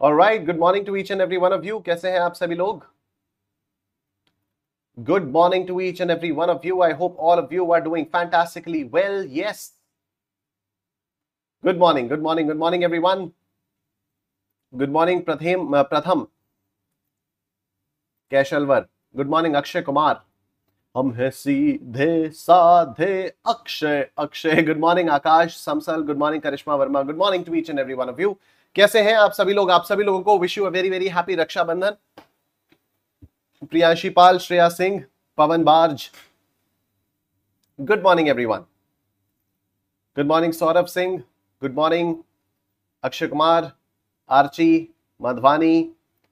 और right good morning to each and every one of you कैसे हैं आप सभी लोग गुड morning to each and every one of यू I hope all of you are doing fantastically well yes good morning good morning good morning everyone good morning Pratham Pratham Kaishalwar good morning Akshay Kumar हम हैं सीधे साधे Akshay Akshay good morning Akash Samsal good morning Karishma Verma good morning to each and every one of you कैसे हैं आप सभी लोग आप सभी लोगों को wish you a very very happy Rakshabandhan Priyanshi Pal Shreya Singh Pawan Barj good morning everyone good morning Saurabh Singh good morning Akshay Kumar Archi Madhwani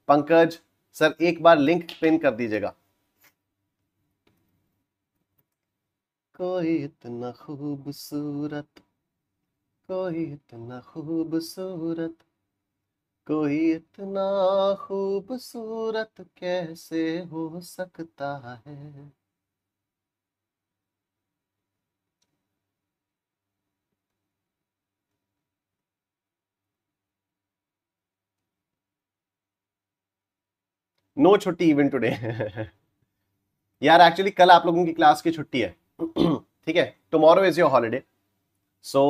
Pankaj sir एक बार लिंक पिन कर दीजिएगा कोई इतना खूबसूरत कोई इतना खूबसूरत कोई इतना खूबसूरत कैसे हो सकता है नो छुट्टी इवन टुडे यार एक्चुअली कल आप लोगों की क्लास की छुट्टी है ठीक है tomorrow is your holiday so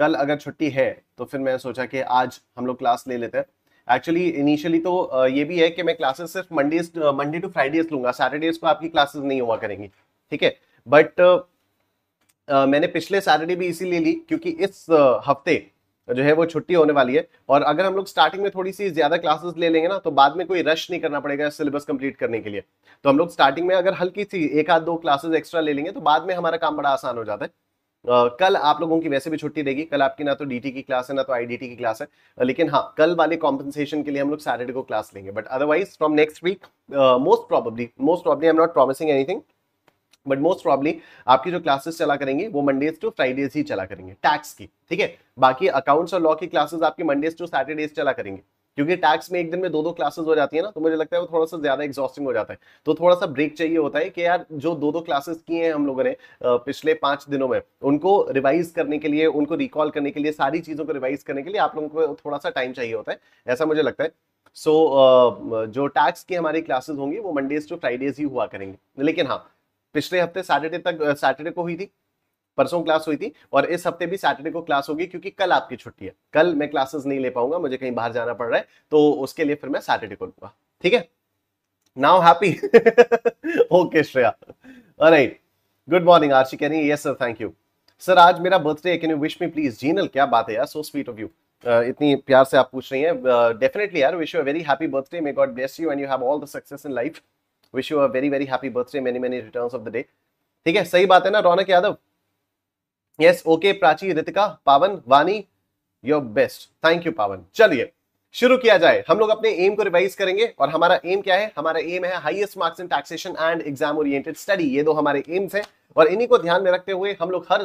कल अगर छुट्टी है तो फिर मैंने सोचा कि आज हम लोग क्लास ले लेते हैं एक्चुअली इनिशियली तो ये भी है कि मैं क्लासेस सिर्फ मंडेज मंडे टू फ्राइडेज लूंगा सैटरडेज को आपकी क्लासेस नहीं हुआ करेंगी ठीक है बट मैंने पिछले सैटरडे भी इसीलिए ली क्योंकि इस हफ्ते जो है वो छुट्टी होने वाली है और अगर हम लोग स्टार्टिंग में थोड़ी सी ज्यादा क्लासेस ले लेंगे ना तो बाद में कोई रश नहीं करना पड़ेगा सिलेबस कंप्लीट करने के लिए तो हम लोग स्टार्टिंग में अगर हल्की सी एक आध दो क्लासेस एक्स्ट्रा ले लेंगे तो बाद में हमारा काम बड़ा आसान हो जाता है कल आप लोगों की वैसे भी छुट्टी रहेगी कल आपकी ना तो डीटी की क्लास है ना तो आईडीटी की क्लास है लेकिन हाँ कल वाले कॉम्पनसेशन के लिए हम लोग सैटरडे को क्लास लेंगे but otherwise from next week most probably most probably I am not promising anything but most probably आपकी जो क्लासेस चला करेंगे वो मंडेज टू फ्राइडेज ही चला करेंगे टैक्स की ठीक है बाकी अकाउंट्स और लॉ की क्लासेस आपकी मंडेज टू सैटरडेज चला करेंगे क्योंकि टैक्स में एक दिन में दो दो क्लासेस हो जाती है ना तो मुझे लगता है वो थोड़ा सा ज्यादा एग्जॉस्टिंग हो जाता है तो थोड़ा सा ब्रेक चाहिए होता है कि यार जो दो दो क्लासेस किए हैं हम लोगों ने पिछले पांच दिनों में उनको रिवाइज करने के लिए उनको रिकॉल करने के लिए सारी चीजों को रिवाइज करने के लिए आप लोगों को थोड़ा सा टाइम चाहिए होता है ऐसा मुझे लगता है सो so, जो टैक्स की हमारी क्लासेस होंगी वो मंडेज टू फ्राइडेज ही हुआ करेंगे लेकिन हाँ पिछले हफ्ते सैटरडे तक सैटरडे को हुई थी परसों क्लास हुई थी और इस हफ्ते भी सैटरडे को क्लास होगी क्योंकि कल आपकी छुट्टी है कल मैं क्लासेस नहीं ले पाऊंगा मुझे कहीं बाहर जाना पड़ रहा है तो उसके लिए फिर मैं सैटरडे को लूंगा ठीक है now happy okay Shreya right good morning Arshi कह रही yes sir thank you sir आज मेरा birthday can you wish me please Jinal क्या बात है यार सो स्वीट ऑफ यू इतनी प्यार से आप पूछ रही हैं डेफिनेटली uh, यार wish you a very happy birthday may God bless you and you have all the success in life wish you a very very happy birthday many many returns of the day ठीक है सही बात है ना Raunak Yadav yes okay Prachi Ritika Pawan Vani your best thank you पावन चलिए शुरू किया जाए हम लोग अपने एम को रिवाइज करेंगे और हमारा एम क्या है हमारा एम है highest marks in taxation and exam oriented study ये दो हमारे एम्स हैं और इन्हीं को ध्यान में रखते हुए हम लोग हर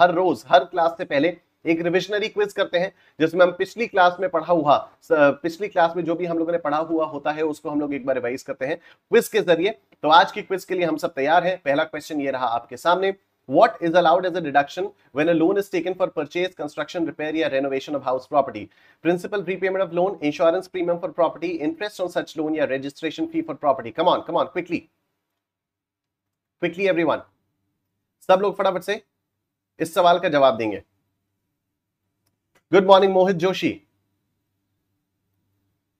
हर रोज हर क्लास से पहले एक रिविजनरी क्विज करते हैं जिसमें हम पिछली क्लास में पढ़ा हुआ पिछली क्लास में जो भी हम लोगों ने पढ़ा हुआ होता है उसको हम लोग एक बार रिवाइज करते हैं क्विज के जरिए तो आज की क्विज के लिए हम सब तैयार हैं पहला क्वेश्चन ये रहा आपके सामने what is allowed as a deduction when a loan is taken for purchase, construction, repair, or renovation of house property. Principal prepayment of loan, insurance premium for property, interest on such loan, or registration fee for property. Come on, come on, quickly. Quickly, everyone. सब लोग फटाफट से इस सवाल का जवाब देंगे good morning mohit joshi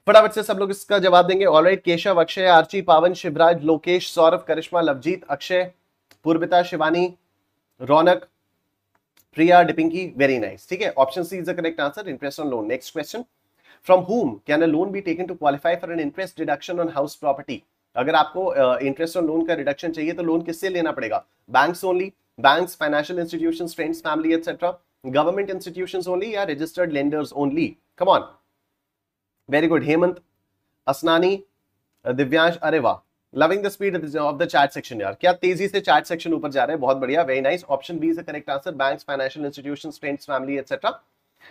फटाफट से सब लोग इसका जवाब देंगे alright Keshav Akshay Archi Pawan Shivraj Lokesh Saurabh Karishma Lovejeet Akshay Purvita Shivani Raunak Priya Dipinki very nice ठीक है option C is the correct answer interest on loan next question from whom can a loan be taken to qualify for an interest deduction on house property अगर आपको इंटरेस्ट ऑन लोन का reduction चाहिए तो loan किससे लेना पड़ेगा banks only banks financial institution friends family etcetera government institution only या registered lenders only come on very good Hemant Asnani Divyansh अरे वाह loving the speed of the chat section यार क्या तेजी से चार्ट सेक्शन ऊपर जा रहे हैं बहुत बढ़िया वेरी नाइस ऑप्शन बी से correct answer banks financial institution friends family etcetera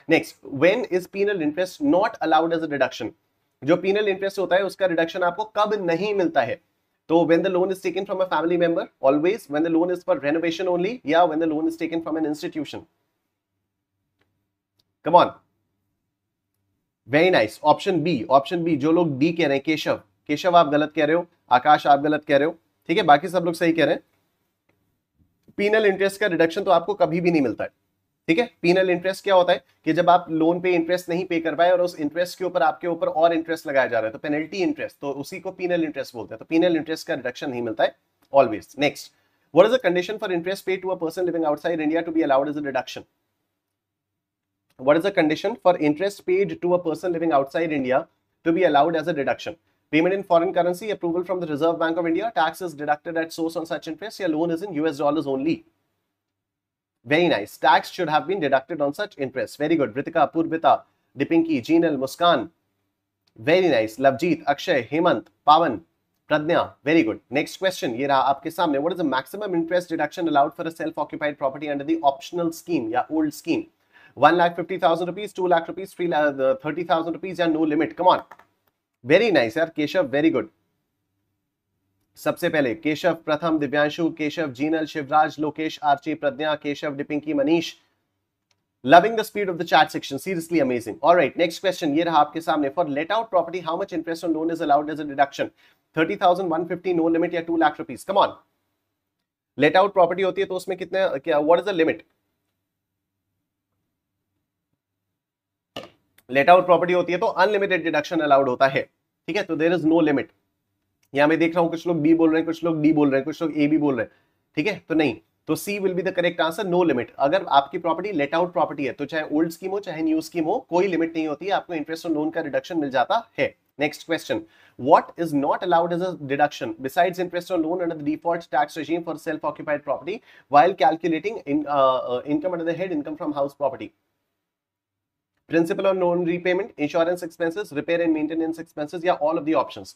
next when is penal interest not allowed as a deduction जो पीनल इंटरेस्ट होता है उसका रिडक्शन आपको कब नहीं मिलता है तो when the loan is taken from a family member always when the loan is for renovation only या when the loan is taken from an institution come on very nice option B option B जो लोग D कह रहे हैं केशव केशव आप गलत कह रहे हो आकाश आप गलत कह रहे हो ठीक है बाकी सब लोग सही कह रहे हैं पीनल इंटरेस्ट का रिडक्शन तो आपको कभी भी नहीं मिलता है ठीक है पीनल इंटरेस्ट क्या होता है कि जब आप लोन पे इंटरेस्ट नहीं पे कर पाए और उस इंटरेस्ट के ऊपर आपके ऊपर और इंटरेस्ट लगाया जा रहा है तो पेनल्टी इंटरेस्ट तो उसी को पीनल इंटरेस्ट बोलते हैं तो पीनल इंटरेस्ट का रिडक्शन नहीं मिलता है always next what is the condition for interest pay to a person living outside india to be allowed as a deduction what is the condition for interest paid to a person living outside india to be allowed as a deduction Payment in foreign currency, approval from the Reserve Bank of India, taxes deducted at source on such interest, your loan is in US dollars only. Very nice. Tax should have been deducted on such interest. Very good. Vritika, Purvita, Dipinki, Jeenal, Muskan. Very nice. Lavjeet, Akshay, Hemant, Pavan, Pradnya. Very good. Next question. Ye raha aapke samne. What is the maximum interest deduction allowed for a self-occupied property under the optional scheme, ya old scheme? 1 lakh 50,000 rupees, 2 lakh rupees, 3 lakh, uh, 30,000 rupees, and no limit. Come on. Very nice यार Keshav very good सबसे पहले Keshav Pratham Divyanshu Keshav Jinal Shivraj Lokesh Archi Pragya Keshav Dipinki Manish loving the speed of the chat section seriously amazing alright next question ये रहा आपके सामने for let out property how much interest on loan is allowed as a deduction fifty no limit या two lakh rupees come on let out property होती है तो उसमें कितने क्या what is the limit let out property होती है तो अनलिमिटेड डिडक्शन अलाउड होता है ठीक है तो देर इज नो लिमिट यहां मैं देख रहा हूं कुछ लोग बी बोल रहे हैं कुछ लोग डी बोल रहे हैं कुछ लोग ए बी बोल रहे हैं ठीक है तो नहीं तो C will be the correct answer no limit अगर आपकी प्रॉपर्टी लेट आउट प्रॉपर्टी है तो चाहे ओल्ड स्कीम हो चाहे न्यू स्कीम हो कोई लिमिट नहीं होती है आपको इंटरेस्ट और लोन का रिडक्शन मिल जाता है next question what is not allowed as a deduction beside interest on loan under default tax tax for self occupied property while calculating income under the head income from house property principal on loan repayment, insurance expenses, repair and maintenance expenses, yeah, all of the options.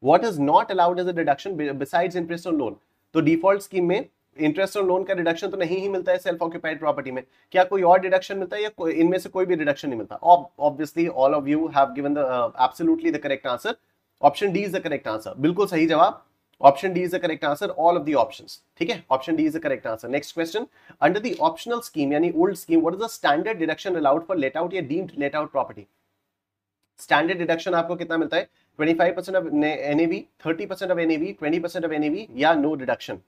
What is not allowed as a deduction besides interest on loan? तो default scheme में interest और loan का deduction तो नहीं ही मिलता है self occupied property में क्या कोई और डिडक्शन मिलता है या इनमें से कोई भी डिडक्शन नहीं मिलता obviously all of you have given the absolutely the correct answer option D is the correct answer बिल्कुल सही जवाब option D is the correct answer all of the options ठीक है option D is the correct answer next question under the optional scheme यानी old scheme what is the standard deduction allowed for let out या deemed let out property standard deduction आपको कितना मिलता है 25% of NAV 30% of NAV 20% of NAV या no deduction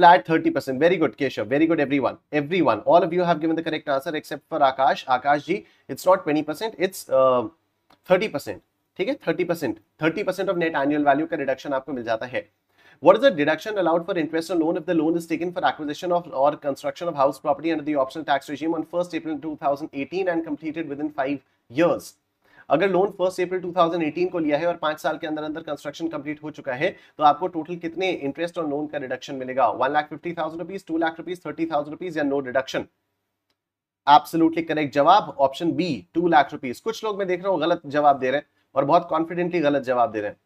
flat 30%. Very good Keshav. Very good, everyone. Everyone. All of you have given the correct answer except for Akash Akash ji, it's not 20%, it's uh, 30%. ठीक है thirty percent thirty percent of net annual value का reduction आपको मिल जाता है What is the deduction allowed for interest on loan if the loan is taken for acquisition of or construction of house property under the optional tax regime on 1st April 2018 and completed within five years? अगर loan first April 2018 को लिया है और पांच साल के अंदर अंदर कंस्ट्रक्शन कंप्लीट हो चुका है तो आपको टोटल कितने इंटरेस्ट और लोन का रिडक्शन मिलेगा one lakh fifty thousand rupees two lakh rupees thirty thousand rupees या नो रिडक्शन एब्सोल्युटली करेक्ट जवाब option B two lakh rupees कुछ लोग मैं देख रहा हूँ गलत जवाब दे रहे हैं और बहुत कॉन्फिडेंटली गलत जवाब दे रहे हैं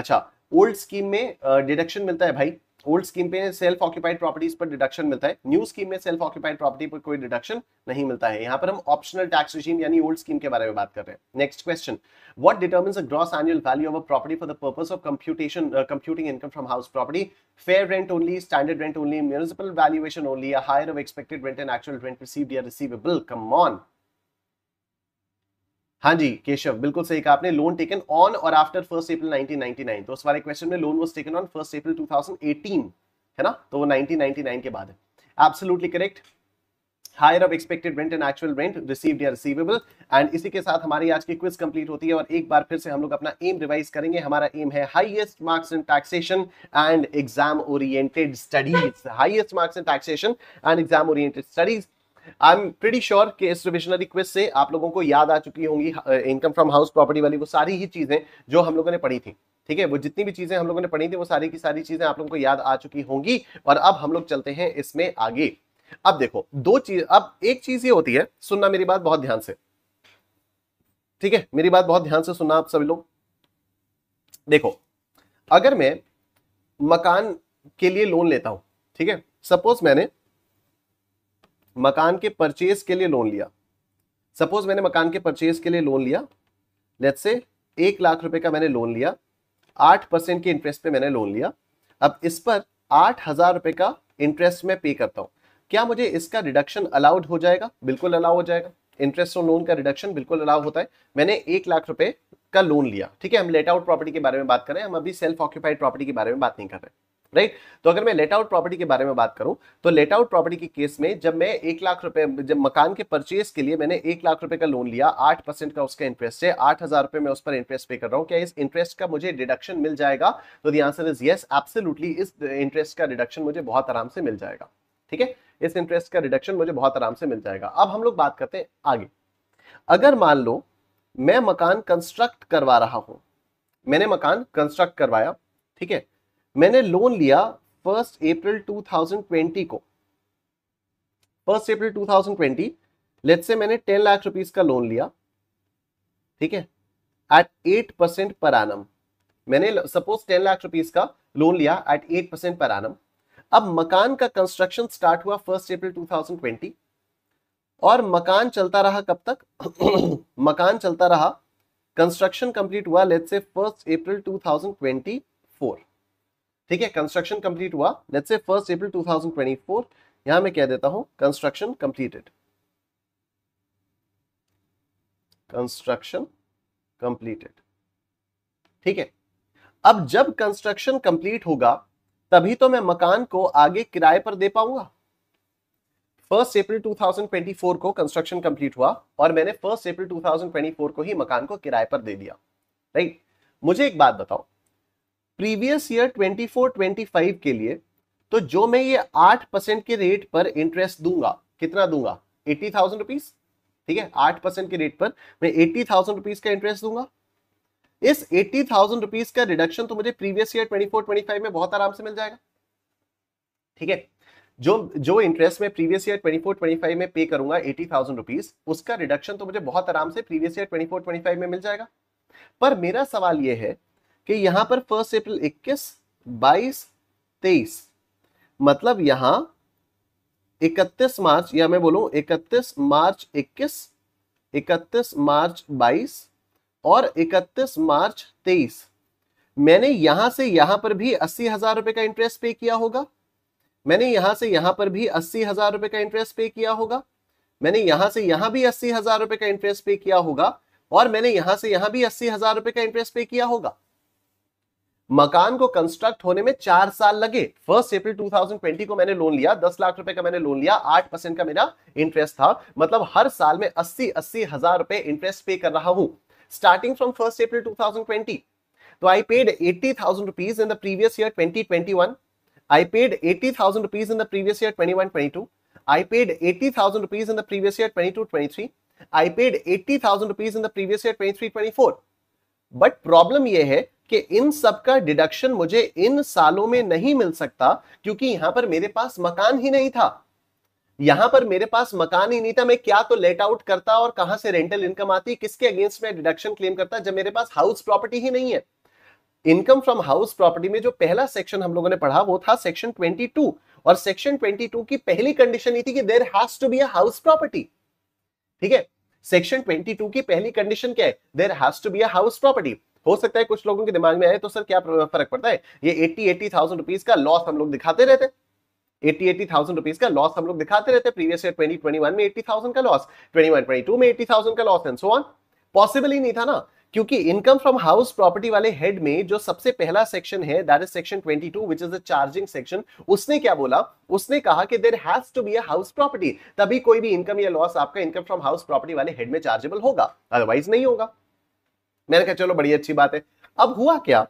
अच्छा ओल्ड स्कीम में डिडक्शन मिलता है भाई ओल्ड स्कीम पे सेल्फ ऑक्यूपाइड प्रॉपर्टीज पर डिडक्शन मिलता है न्यू स्कीम में सेल्फ ऑक्यूपाइड प्रॉपर्टी पर कोई डिडक्शन नहीं मिलता है यहाँ पर हम ऑप्शनल टैक्स रिजीम यानी ओल्ड स्कीम के बारे में बात कर रहे हैं next question what determines the gross annual value of a property for the purpose of computation computing income from house property fair rent only standard rent only municipal valuation only higher of expected rent and actual rent receive या receivable come on हाँ जी केशव बिल्कुल सही कहा आपने loan taken on और after first April 1999 तो उस वाले क्वेश्चन में loan was taken on first April 2018 है ना तो वो 1999 के बाद है absolutely correct higher of expected rent and actual rent received या रिसीवेबल एंड इसी के साथ हमारी आज की क्विज कंप्लीट होती है और एक बार फिर से हम लोग अपना एम रिवाइज करेंगे हमारा एम है highest marks in taxation and exam oriented studies highest marks in taxation and exam oriented studies I am pretty sure कि इस रिविजनरी क्विज से आप लोगों को याद आ चुकी होंगी इनकम फ्रॉम हाउस प्रॉपर्टी वाली वो सारी ही चीजें जो हम लोगों ने पढ़ी थी ठीक है वो जितनी भी चीजें हम लोगों ने पढ़ी थी वो सारी की सारी चीजें आप लोगों को याद आ चुकी होंगी और अब हम लोग चलते हैं इसमें आगे अब देखो दो चीज अब एक चीज ये होती है सुनना मेरी बात बहुत ध्यान से ठीक है मेरी बात बहुत ध्यान से सुनना आप सभी लोग देखो अगर मैं मकान के लिए लोन लेता हूं ठीक है सपोज मैंने मकान के परचेज के लिए लोन लिया सपोज मैंने मकान के परचेज के लिए लोन लिया लेट से एक लाख रुपए का मैंने लोन लिया आठ परसेंट के इंटरेस्ट पे मैंने लोन लिया अब इस पर आठ हजार रुपए का इंटरेस्ट मैं पे करता हूँ क्या मुझे इसका रिडक्शन अलाउड हो जाएगा बिल्कुल अलाउ हो जाएगा इंटरेस्ट और लोन का रिडक्शन बिल्कुल अलाउ होता है मैंने एक लाख रुपए का लोन लिया ठीक है हम लेट आउट प्रॉपर्टी के बारे में बात कर रहे हैं हम अभी सेल्फ ऑक्यूपाइड प्रॉपर्टी के बारे में बात नहीं कर रहे हैं राइट तो अगर मैं लेट आउट प्रॉपर्टी के बारे में बात करूं तो लेट आउट प्रॉपर्टी के केस में जब मैं एक लाख रुपए जब मकान के परचेज के लिए मैंने एक लाख रुपए का लोन लिया आठ परसेंट का उसका इंटरेस्ट है आठ हजार रुपए मैं उस पर इंटरेस्ट पे कर रहा हूं क्या इस इंटरेस्ट का मुझे डिडक्शन मिल जाएगा तो the answer is yes absolutely इस इंटरेस्ट का डिडक्शन मुझे बहुत आराम से मिल जाएगा ठीक है इस इंटरेस्ट का डिडक्शन मुझे बहुत आराम से मिल जाएगा अब हम लोग बात करते हैं आगे अगर मान लो मैं मकान कंस्ट्रक्ट करवा रहा हूं मैंने मकान कंस्ट्रक्ट करवाया ठीक है मैंने लोन लिया फर्स्ट अप्रैल 2020 को फर्स्ट अप्रैल 2020 लेट्स से मैंने 10 लाख रुपीस का लोन लिया ठीक है eight eight percent per annum मैंने सपोज टेन लाख रुपीस का लोन लिया at eight percent per annum अब मकान का कंस्ट्रक्शन स्टार्ट हुआ फर्स्ट अप्रैल 2020 और मकान चलता रहा कब तक मकान चलता रहा कंस्ट्रक्शन कंप्लीट हुआ लेट से फर्स्ट अप्रैल 2024 ठीक है कंस्ट्रक्शन कंप्लीट हुआ लेट्स से फर्स्ट अप्रैल 2024 यहां मैं कह देता हूं कंस्ट्रक्शन कंप्लीटेड कंस्ट्रक्शन कंप्लीटेड ठीक है अब जब कंस्ट्रक्शन कंप्लीट होगा तभी तो मैं मकान को आगे किराए पर दे पाऊंगा फर्स्ट अप्रैल 2024 को कंस्ट्रक्शन कंप्लीट हुआ और मैंने फर्स्ट अप्रैल 2024 को ही मकान को किराए पर दे दिया राइट मुझे एक बात बताओ प्रीवियस ईयर 24-25 के लिए तो जो मैं ये 8 परसेंट के रेट पर इंटरेस्ट दूंगा कितना दूंगा एट्टी थाउजेंड रुपीज ठीक है 8 परसेंट के रेट पर मैं एट्टी थाउजेंड रुपीज का इंटरेस्ट दूंगा इस एट्टी थाउजेंड रुपीज का रिडक्शन तो मुझे प्रीवियस ईयर ट्वेंटी फोर में बहुत आराम से मिल जाएगा ठीक है जो जो इंटरेस्ट मैं प्रीवियस ईयर 24 25 में पे करूंगा एटी थाउजेंड रुपीज उसका रिडक्शन तो मुझे बहुत आराम से प्रीवियस ईयर 24 25 में मिल जाएगा पर मेरा सवाल यह है कि यहां पर फर्स्ट अप्रैल 21, 22, 23 मतलब यहां 31 मार्च या मैं बोलू 31 मार्च 21, 31 मार्च 22 और 31 मार्च 23 मैंने यहां से यहां पर भी अस्सी हजार रुपए का इंटरेस्ट पे किया होगा मैंने यहां से यहां पर भी अस्सी हजार रुपए का इंटरेस्ट पे किया होगा मैंने यहां से यहां भी अस्सी हजार रुपए का इंटरेस्ट पे किया होगा और मैंने यहां से यहां भी अस्सी हजार रुपए का इंटरेस्ट पे किया होगा मकान को कंस्ट्रक्ट होने में चार साल लगे फर्स्ट अप्रैल 2020 को मैंने लोन लिया दस लाख रुपए का मैंने लोन लिया आठ परसेंट का मेरा इंटरेस्ट था मतलब हर साल में अस्सी अस्सी हजार रुपए इंटरेस्ट पे कर रहा हूं स्टार्टिंग फ्रॉम फर्स्ट अप्रैल 2020 तो I paid eighty thousand rupees in the previous year twenty I paid eighty thousand rupees in the previous year twenty one twenty two I paid thousand rupees in the previous year twenty two twenty three I paid 23. Thousand rupees in the previous year twenty three twenty four but problem यह है कि इन सब का deduction मुझे इन सालों में नहीं मिल सकता क्योंकि यहां पर मेरे पास मकान ही नहीं था यहां पर मेरे पास मकान ही नहीं था मैं क्या तो लेट आउट करता और कहां से रेंटल इनकम आती किसके अगेंस्ट में डिडक्शन क्लेम करता जब मेरे पास हाउस प्रॉपर्टी ही नहीं है इनकम फ्रॉम हाउस प्रॉपर्टी में जो पहला सेक्शन हम लोगों ने पढ़ा वो था सेक्शन 22 और सेक्शन 22 की पहली कंडीशन थी कि there has to be a house property ठीक है सेक्शन 22 की पहली कंडीशन क्या है there has to be a house property हो सकता है कुछ लोगों के दिमाग में आए तो सर क्या फर्क पड़ता है ये एट्टी एट्टी थाउजेंड रुपीज का लॉस हम लोग दिखाते रहते एट्टी एट्टी थाउजेंड रुपीज का लॉस हम लोग दिखाते रहते previous year twenty twenty one में एट्टी थाउजेंड का loss twenty one twenty two में एट्टी थाउजेंड का loss and so on possible ही नहीं था ना क्योंकि इनकम फ्रॉम हाउस प्रॉपर्टी वाले हेड में जो सबसे पहला सेक्शन है that is section 22 which is the charging section उसने क्या बोला उसने कहा कि there has to be a house property तभी कोई भी इनकम या लॉस आपका इनकम फ्रॉम हाउस प्रॉपर्टी वाले हेड में चार्जेबल होगा अदरवाइज नहीं होगा मैंने कहा चलो बड़ी अच्छी बात है अब हुआ क्या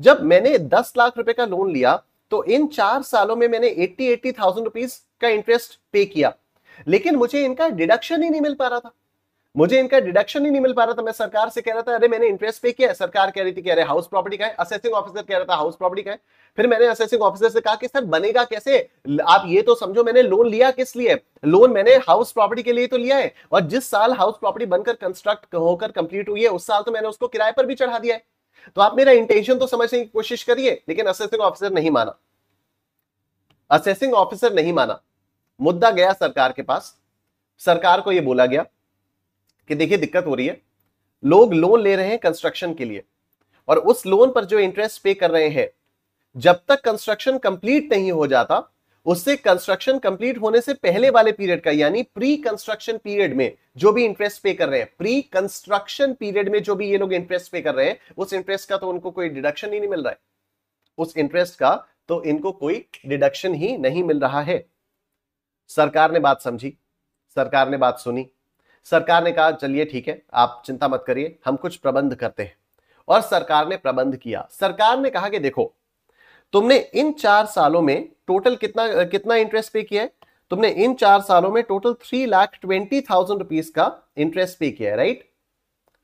जब मैंने दस लाख रुपए का लोन लिया तो इन चार सालों में मैंने एट्टी एट्टी थाउजेंड रुपीज का इंटरेस्ट पे किया लेकिन मुझे इनका डिडक्शन ही नहीं मिल पा रहा था मुझे इनका डिडक्शन ही नहीं मिल पा रहा था मैं सरकार से कह रहा था अरे मैंने इंटरेस्ट पे किया है सरकार कह रही थी कि अरे हाउस प्रॉपर्टी का है असेसिंग ऑफिसर कह रहा था हाउस प्रॉपर्टी का है फिर मैंने असेसिंग ऑफिसर से कहा कि सर बनेगा कैसे आप ये तो समझो मैंने लोन लिया किस लिए लोन मैंने हाउस प्रॉपर्टी के लिए तो लिया है और जिस साल हाउस प्रॉपर्टी बनकर कंस्ट्रक्ट होकर कंप्लीट हुई है उस साल तो मैंने उसको किराए पर भी चढ़ा दिया है तो आप मेरा इंटेंशन तो समझने की कोशिश करिए लेकिन असेसिंग ऑफिसर नहीं माना असेसिंग ऑफिसर नहीं माना मुद्दा गया सरकार के पास सरकार को यह बोला गया कि देखिए दिक्कत हो रही है लोग लोन ले रहे हैं कंस्ट्रक्शन के लिए और उस लोन पर जो इंटरेस्ट पे कर रहे हैं जब तक कंस्ट्रक्शन कंप्लीट नहीं हो जाता उससे कंस्ट्रक्शन कंप्लीट होने से पहले वाले पीरियड का यानी प्री कंस्ट्रक्शन पीरियड में जो भी इंटरेस्ट पे कर रहे हैं प्री कंस्ट्रक्शन पीरियड में जो भी ये लोग इंटरेस्ट पे कर रहे हैं उस इंटरेस्ट का तो उनको कोई डिडक्शन ही नहीं मिल रहा है उस इंटरेस्ट का तो इनको कोई डिडक्शन ही नहीं मिल रहा है सरकार ने बात समझी सरकार ने बात सुनी सरकार ने कहा चलिए ठीक है आप चिंता मत करिए हम कुछ प्रबंध करते हैं और सरकार ने प्रबंध किया सरकार ने कहा कि देखो तुमने इन चार सालों में टोटल कितना कितना इंटरेस्ट पे किया है तुमने इन चार सालों में total three lakh twenty thousand rupees का इंटरेस्ट पे किया है राइट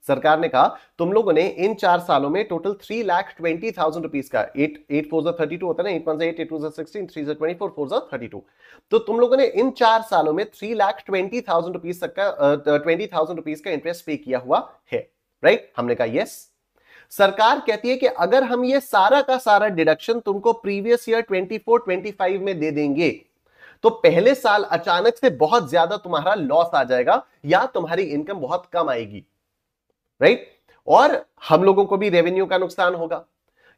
सरकार ने कहा तुम लोगों ने इन चार सालों में total three lakh twenty thousand rupees का एट एट फोर जो थर्टी टू होता है ना eight one eight eight two sixteen three जो ट्वेंटी फोर फोर जो थर्टी टू तो तुम लोगों ने इन चार सालों में three lakh twenty thousand rupees तक का ट्वेंटी थाउजेंड रुपीज का इंटरेस्ट पे किया हुआ है राइट right? हमने कहा यस yes. सरकार कहती है कि अगर हम ये सारा का सारा डिडक्शन तुमको previous year twenty four twenty five में दे देंगे तो पहले साल अचानक से बहुत ज्यादा तुम्हारा लॉस आ जाएगा या तुम्हारी इनकम बहुत कम आएगी राइट और हम लोगों को भी रेवेन्यू का नुकसान होगा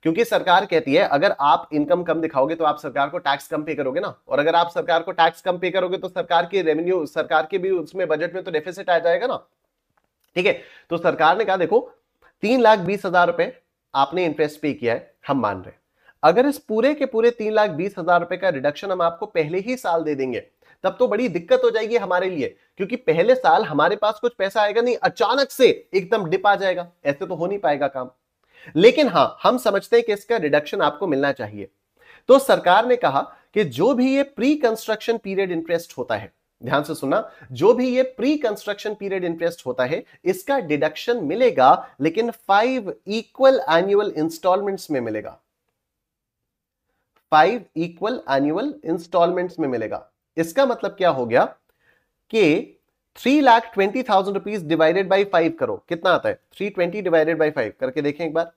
क्योंकि सरकार कहती है अगर आप इनकम कम दिखाओगे तो आप सरकार को टैक्स कम पे करोगे ना और अगर आप सरकार को टैक्स कम पे करोगे तो सरकार की रेवेन्यू सरकार के भी उसमें बजट में तो डेफिसिट आ जाएगा ना ठीक है तो सरकार ने कहा देखो तीन लाख बीस हजार रुपए आपने इंटरेस्ट पे किया है हम मान रहे अगर इस पूरे के पूरे तीन लाख बीस हजार रुपए का रिडक्शन हम आपको पहले ही साल दे देंगे तब तो बड़ी दिक्कत हो जाएगी हमारे लिए क्योंकि पहले साल हमारे पास कुछ पैसा आएगा नहीं अचानक से एकदम डिप आ जाएगा ऐसे तो हो नहीं पाएगा काम लेकिन हां हम समझते हैं कि इसका रिडक्शन आपको मिलना चाहिए तो सरकार ने कहा कि जो भी ये प्री कंस्ट्रक्शन पीरियड इंटरेस्ट होता है ध्यान से सुना जो भी ये प्री कंस्ट्रक्शन पीरियड इंटरेस्ट होता है इसका डिडक्शन मिलेगा लेकिन फाइव इक्वल एनुअल इंस्टॉलमेंट्स में मिलेगा फाइव इक्वल एनुअल इंस्टॉलमेंट्स में मिलेगा इसका मतलब क्या हो गया कि three lakh twenty thousand rupees divided by five करो कितना आता है three twenty divided by five करके देखें एक बार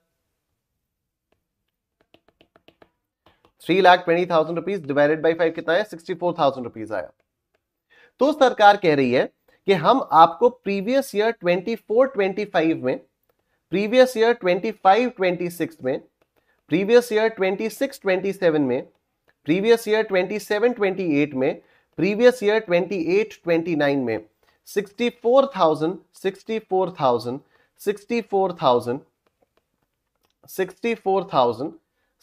three lakh twenty thousand rupees divided by five कितना है सिक्सटी फोर थाउजेंड रुपीज आया तो सरकार कह रही है कि हम आपको previous year twenty four twenty five में previous year twenty five twenty six में previous year twenty six twenty seven में प्रीवियस ईयर 27 28 में प्रीवियस ईयर 28 29 में 64,000 64,000 64,000 64,000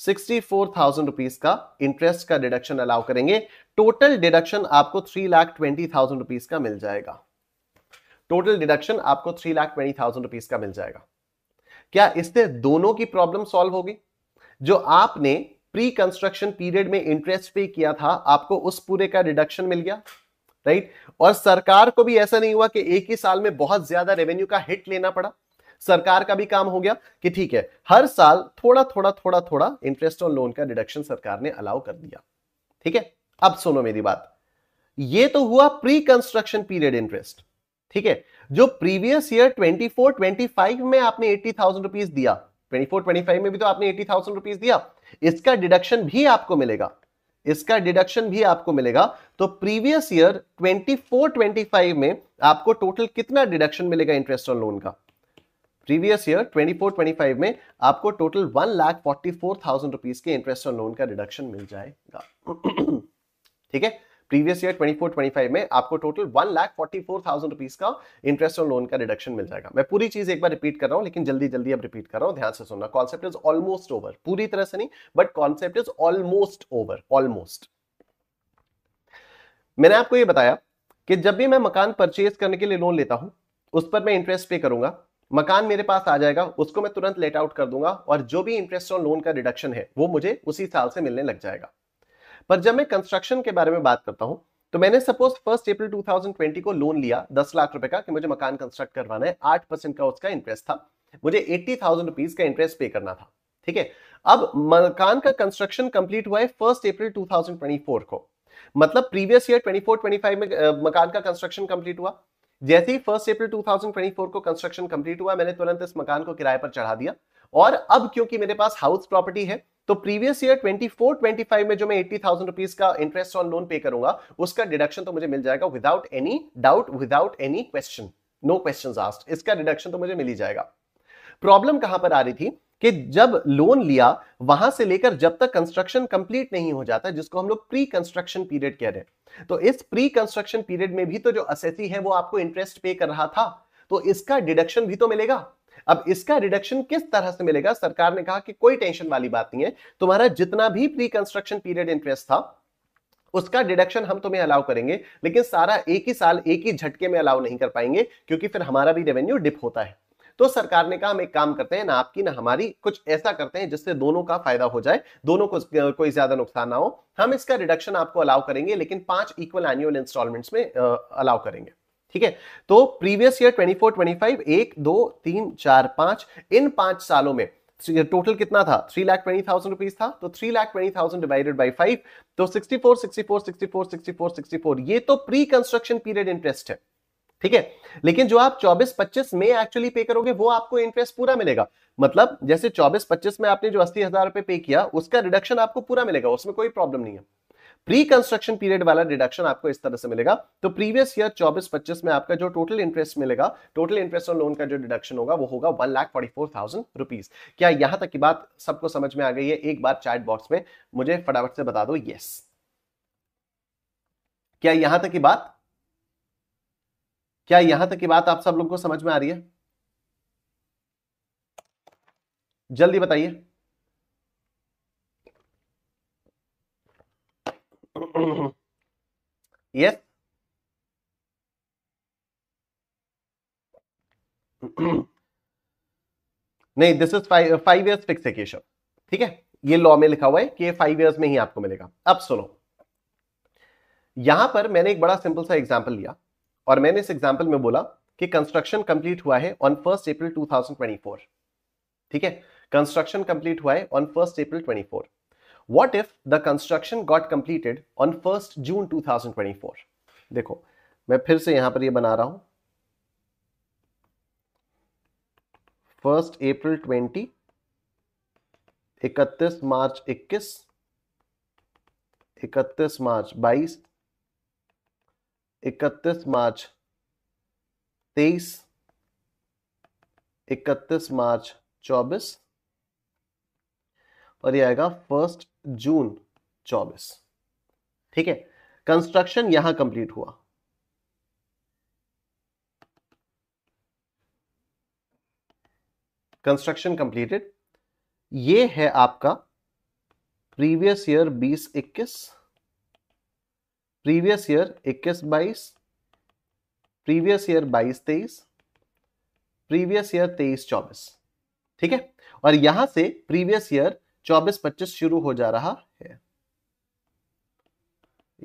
64,000 रुपीज का इंटरेस्ट का डिडक्शन अलाउ करेंगे टोटल डिडक्शन आपको three lakh twenty thousand rupees का मिल जाएगा टोटल डिडक्शन आपको three lakh twenty thousand rupees का मिल जाएगा क्या इससे दोनों की प्रॉब्लम सॉल्व होगी जो आपने प्री कंस्ट्रक्शन पीरियड में इंटरेस्ट पे किया था आपको उस पूरे का रिडक्शन मिल गया राइट और सरकार को भी ऐसा नहीं हुआ कि एक ही साल में बहुत ज्यादा रेवेन्यू का हिट लेना पड़ा सरकार का भी काम हो गया कि ठीक है हर साल थोड़ा थोड़ा थोड़ा थोड़ा इंटरेस्ट ऑन लोन का डिडक्शन सरकार ने अलाउ कर दिया ठीक है अब सुनो मेरी बात ये तो हुआ प्री कंस्ट्रक्शन पीरियड इंटरेस्ट ठीक है जो प्रीवियस ईयर 24 25 में आपने 80,000 रुपीस दिया 24 25 में भी तो आपने 80,000 रुपीस दिया इसका डिडक्शन भी आपको मिलेगा इसका डिडक्शन भी आपको मिलेगा तो प्रीवियस ईयर 24 25 में आपको टोटल कितना डिडक्शन मिलेगा इंटरेस्ट ऑन लोन का प्रीवियस ईयर 24 25 में आपको total one lakh forty four thousand rupees के इंटरेस्ट ऑन लोन का डिडक्शन मिल जाएगा ठीक है प्रीवियस ईयर 24 25 में आपको total one lakh forty four thousand rupees का इंटरेस्ट और लोन का रिडक्शन मिल जाएगा मैं पूरी चीज एक बार रिपीट कर रहा हूँ लेकिन जल्दी जल्दी अब रिपीट कर रहा हूं ध्यान से सुनना कॉन्सेप्ट इज ऑलमोस्ट ओवर पूरी तरह से नहीं but concept is almost over almost मैंने आपको ये बताया कि जब भी मैं मकान परचेज करने के लिए लोन लेता हूं उस पर मैं इंटरेस्ट पे करूंगा मकान मेरे पास आ जाएगा उसको मैं तुरंत लेट आउट कर दूंगा और जो भी इंटरेस्ट और लोन का रिडक्शन है वो मुझे उसी साल से मिलने लग जाएगा पर जब मैं कंस्ट्रक्शन के बारे में बात करता हूं तो मैंने सपोज फर्स्ट अप्रैल 2020 को लोन लिया दस लाख रुपए का कि मुझे मकान कंस्ट्रक्ट करवाना है आठ परसेंट का उसका इंटरेस्ट था मुझे एट्टी थाउजेंड रुपीज का इंटरेस्ट पे करना था ठीक है अब मकान का कंस्ट्रक्शन कंप्लीट हुआ है फर्स्ट अप्रैल 2024 को मतलब प्रीवियस ईयर 24 25 में आ, मकान का कंस्ट्रक्शन कंप्लीट हुआ जैसे ही फर्स्ट अप्रैल 2024 को कंस्ट्रक्शन कंप्लीट हुआ मैंने तुरंत इस मकान को किराए पर चढ़ा दिया और अब क्योंकि मेरे पास हाउस प्रॉपर्टी है तो प्रीवियस ईयर 24 25 में जो मैं एट्टी थाउजेंड रुपीज का इंटरेस्ट ऑन लोन पे करूंगा उसका डिडक्शन तो मुझे मिल जाएगा without any doubt without any question no question आस्ट इसका डिडक्शन तो मुझे मिल ही जाएगा प्रॉब्लम कहां पर आ रही थी कि जब लोन लिया वहां से लेकर जब तक कंस्ट्रक्शन कंप्लीट नहीं हो जाता जिसको हम लोग प्री कंस्ट्रक्शन पीरियड कह रहे हैं तो इस प्री कंस्ट्रक्शन पीरियड में भी तो जो असेसी है वो आपको इंटरेस्ट पे कर रहा था तो इसका डिडक्शन भी तो मिलेगा अब इसका रिडक्शन किस तरह से मिलेगा सरकार ने कहा कि कोई टेंशन वाली बात नहीं है तुम्हारा जितना भी प्री कंस्ट्रक्शन पीरियड इंटरेस्ट था उसका डिडक्शन हम तुम्हें अलाउ करेंगे लेकिन सारा एक ही साल एक ही झटके में अलाउ नहीं कर पाएंगे क्योंकि फिर हमारा भी रेवेन्यू डिप होता है तो सरकार ने कहा हम एक काम करते हैं ना आपकी ना हमारी कुछ ऐसा करते हैं जिससे दोनों का फायदा हो जाए दोनों को कोई ज्यादा नुकसान ना हो हम इसका रिडक्शन आपको अलाउ करेंगे लेकिन पांच इक्वल एनुअल इंस्टॉलमेंट्स में अलाउ करेंगे ठीक है तो प्रीवियस ईयर 24 25 एक दो तीन चार पांच इन पांच सालों में टोटल कितना था three lakh twenty thousand rupees था तो three lakh twenty thousand divided by five तो sixty four sixty four sixty four sixty four sixty four ये तो प्री कंस्ट्रक्शन पीरियड इंटरेस्ट है ठीक है लेकिन जो आप 24-25 में एक्चुअली पे करोगे वो आपको इंटरेस्ट पूरा मिलेगा मतलब जैसे 24-25 में आपने जो अस्सी हजार रुपए पे किया उसका रिडक्शन आपको पूरा मिलेगा उसमें कोई प्रॉब्लम नहीं है प्री कंस्ट्रक्शन पीरियड वाला डिडक्शन आपको इस तरह से मिलेगा तो प्रीवियस ईयर चौबीस पच्चीस में आपका जो टोटल इंटरेस्ट मिलेगा टोटल इंटरेस्ट और लोन का जो डिडक्शन होगा वो होगा one lakh forty four thousand rupees क्या यहां तक की बात सबको समझ में आ गई है एक बार चैट बॉक्स में मुझे फटाफट से बता दो यस क्या यहां तक की बात क्या यहां तक की बात आप सब लोग को समझ में आ रही है जल्दी बताइए yes नहीं this is five years fixation ठीक है ये लॉ में लिखा हुआ है कि फाइव ईयर्स में ही आपको मिलेगा अब सुनो यहां पर मैंने एक बड़ा सिंपल सा एग्जाम्पल लिया और मैंने इस एग्जाम्पल में बोला कि कंस्ट्रक्शन कंप्लीट हुआ है ऑन फर्स्ट अप्रैल 2024 ठीक है कंस्ट्रक्शन कंप्लीट हुआ है on first April 24 construction got completed on first June two thousand twenty 2024? देखो मैं फिर से यहां पर ये यह बना रहा हूं फर्स्ट अप्रैल 20 इकतीस मार्च 21 इकतीस मार्च 22 इकतीस मार्च 23 इकतीस मार्च 24 और ये आएगा फर्स्ट जून चौबीस ठीक है कंस्ट्रक्शन यहां कंप्लीट हुआ कंस्ट्रक्शन कंप्लीटेड ये है आपका प्रीवियस ईयर बीस इक्कीस previous year 21 22 previous year 22 23 previous year 23 24 ठीक है और यहां से प्रीवियस ईयर चौबीस पच्चीस शुरू हो जा रहा है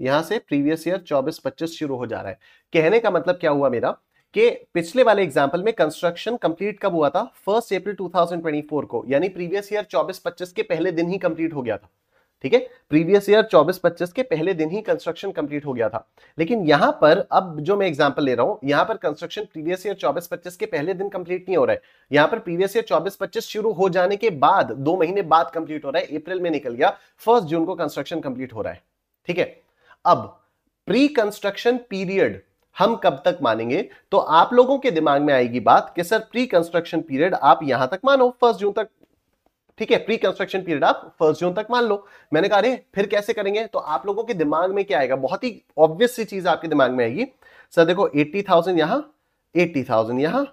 यहां से प्रीवियस ईयर चौबीस पच्चीस शुरू हो जा रहा है कहने का मतलब क्या हुआ मेरा कि पिछले वाले एग्जाम्पल में कंस्ट्रक्शन कंप्लीट कब हुआ था फर्स्ट अप्रैल 2024 को यानी प्रीवियस ईयर 24-25 के पहले दिन ही कंप्लीट हो गया था ठीक है प्रीवियस ईयर 24-25 के पहले दिन ही कंस्ट्रक्शन कंप्लीट हो गया था लेकिन यहां पर अब जो मैं एग्जांपल ले रहा हूं यहां पर कंस्ट्रक्शन प्रीवियस ईयर 24-25 के पहले दिन कंप्लीट नहीं हो रहा है यहां पर प्रीवियस ईयर 24-25 शुरू हो जाने के बाद दो महीने बाद कंप्लीट हो रहा है अप्रैल में निकल गया फर्स्ट जून को कंस्ट्रक्शन कंप्लीट हो रहा है ठीक है अब प्री कंस्ट्रक्शन पीरियड हम कब तक मानेंगे तो आप लोगों के दिमाग में आएगी बात कि सर प्री कंस्ट्रक्शन पीरियड आप यहां तक मानो फर्स्ट जून तक ठीक है प्री कंस्ट्रक्शन पीरियड आप फर्स्ट जून तक मान लो मैंने कहा फिर कैसे करेंगे तो आप लोगों के दिमाग में क्या आएगा बहुत ही ऑब्वियस सी चीज आपके दिमाग में आएगी सर देखो एट्टी थाउजेंड यहां एट्टी थाउजेंड यहां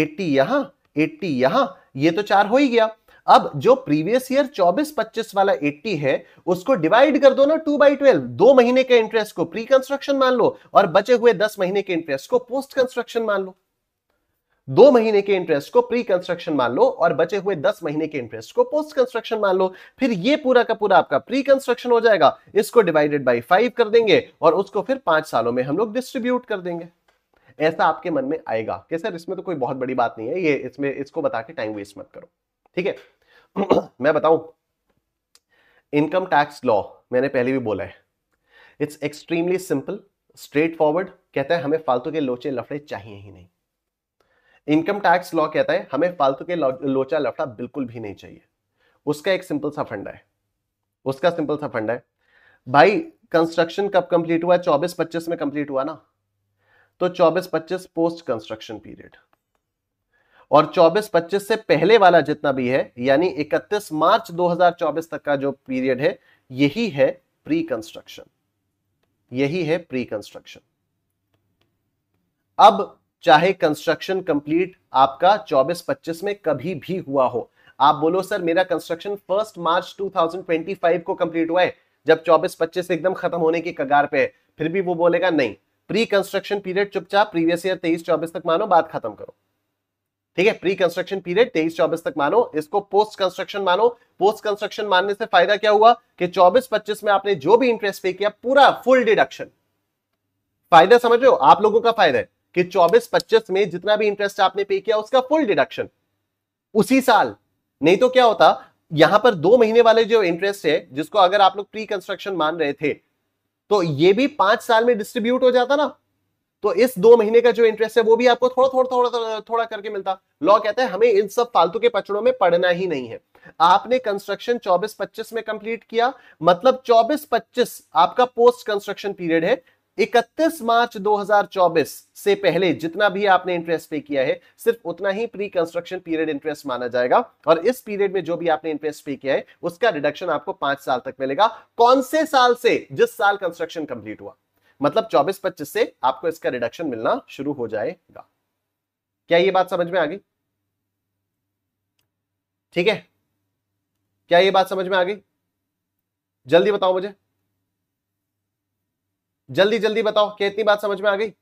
एट्टी यहां एट्टी यहां ये तो चार हो ही गया अब जो प्रीवियस ईयर 24-25 वाला 80 है उसको डिवाइड कर दो ना 2 बाई ट्वेल्व दो महीने के इंटरेस्ट को प्री कंस्ट्रक्शन मान लो और बचे हुए 10 महीने के इंटरेस्ट को पोस्ट कंस्ट्रक्शन मान लो दो महीने के इंटरेस्ट को प्री कंस्ट्रक्शन मान लो और बचे हुए दस महीने के इंटरेस्ट को पोस्ट कंस्ट्रक्शन मान लो फिर ये पूरा का पूरा आपका प्री कंस्ट्रक्शन हो जाएगा इसको डिवाइडेड बाई फाइव कर देंगे और उसको फिर पांच सालों में हम लोग डिस्ट्रीब्यूट कर देंगे ऐसा आपके मन में आएगा कि सर इसमें तो कोई बहुत बड़ी बात नहीं है ये इसमें इसको बता के टाइम वेस्ट मत करो ठीक है मैं बताऊं इनकम टैक्स लॉ मैंने पहले भी बोला है it's extremely simple straightforward कहता है हमें फालतू के लोचे लफड़े चाहिए ही नहीं इनकम टैक्स लॉ कहता है हमें फालतू के लोचा लफड़ा बिल्कुल भी नहीं चाहिए उसका एक सिंपल सा फंडा है उसका सिंपल सा फंडा है भाई कंस्ट्रक्शन कब कंप्लीट हुआ चौबीस पच्चीस में कंप्लीट हुआ ना तो चौबीस पच्चीस पोस्ट कंस्ट्रक्शन पीरियड और 24-25 से पहले वाला जितना भी है यानी 31 मार्च 2024 तक का जो पीरियड है यही है प्री कंस्ट्रक्शन यही है प्री कंस्ट्रक्शन अब चाहे कंस्ट्रक्शन कंप्लीट आपका 24-25 में कभी भी हुआ हो आप बोलो सर मेरा कंस्ट्रक्शन फर्स्ट मार्च 2025 को कंप्लीट हुआ है जब 24-25 एकदम खत्म होने की कगार पे है फिर भी वो बोलेगा नहीं प्री कंस्ट्रक्शन पीरियड चुपचाप प्रीवियस ईयर 23-24 तक मानो बात खत्म करो ठीक है प्री कंस्ट्रक्शन पीरियड 23-24 तक मानो इसको पोस्ट कंस्ट्रक्शन मानो पोस्ट कंस्ट्रक्शन मानने से फायदा क्या हुआ कि चौबीस पच्चीस में आपने जो भी इंटरेस्ट पे किया पूरा फुल डिडक्शन फायदा समझ रहे हो आप लोगों का फायदा है कि 24-25 में जितना भी इंटरेस्ट आपने पे किया उसका फुल डिडक्शन उसी साल नहीं तो क्या होता यहां पर दो महीने वाले जो इंटरेस्ट है जिसको अगर आप लोग प्री कंस्ट्रक्शन मान रहे थे तो ये भी पांच साल में डिस्ट्रीब्यूट हो जाता ना तो इस दो महीने का जो इंटरेस्ट है वो भी आपको थोड़ा थोड़ा थोड़ा थोड़ा, थोड़ा करके मिलता लॉ कहता है हमें इन सब फालतू के पचड़ों में पढ़ना ही नहीं है आपने कंस्ट्रक्शन 24-25 में कंप्लीट किया मतलब 24-25 आपका पोस्ट कंस्ट्रक्शन पीरियड है 31 मार्च 2024 से पहले जितना भी आपने इंटरेस्ट पे किया है सिर्फ उतना ही प्री कंस्ट्रक्शन पीरियड इंटरेस्ट माना जाएगा और इस पीरियड में जो भी आपने इंटरेस्ट पे किया है उसका रिडक्शन आपको पांच साल तक मिलेगा कौन से साल से जिस साल कंस्ट्रक्शन कंप्लीट हुआ मतलब 24-25 से आपको इसका रिडक्शन मिलना शुरू हो जाएगा क्या ये बात समझ में आ गई ठीक है क्या ये बात समझ में आ गई जल्दी बताओ मुझे जल्दी जल्दी बताओ क्या इतनी बात समझ में आ गई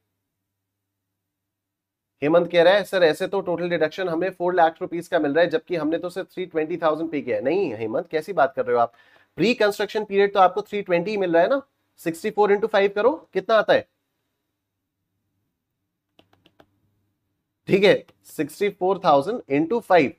हेमंत कह रहा है सर ऐसे तो टोटल डिडक्शन हमें फोर लाख रुपीज का मिल रहा है जबकि हमने तो सिर्फ थ्री ट्वेंटी थाउजेंड पे किया है नहीं हेमंत कैसी बात कर रहे हो आप प्री कंस्ट्रक्शन पीरियड तो आपको थ्री ट्वेंटी मिल रहा है ना सिक्सटी फोर इंटू फाइव करो कितना आता है ठीक है sixty four thousand into five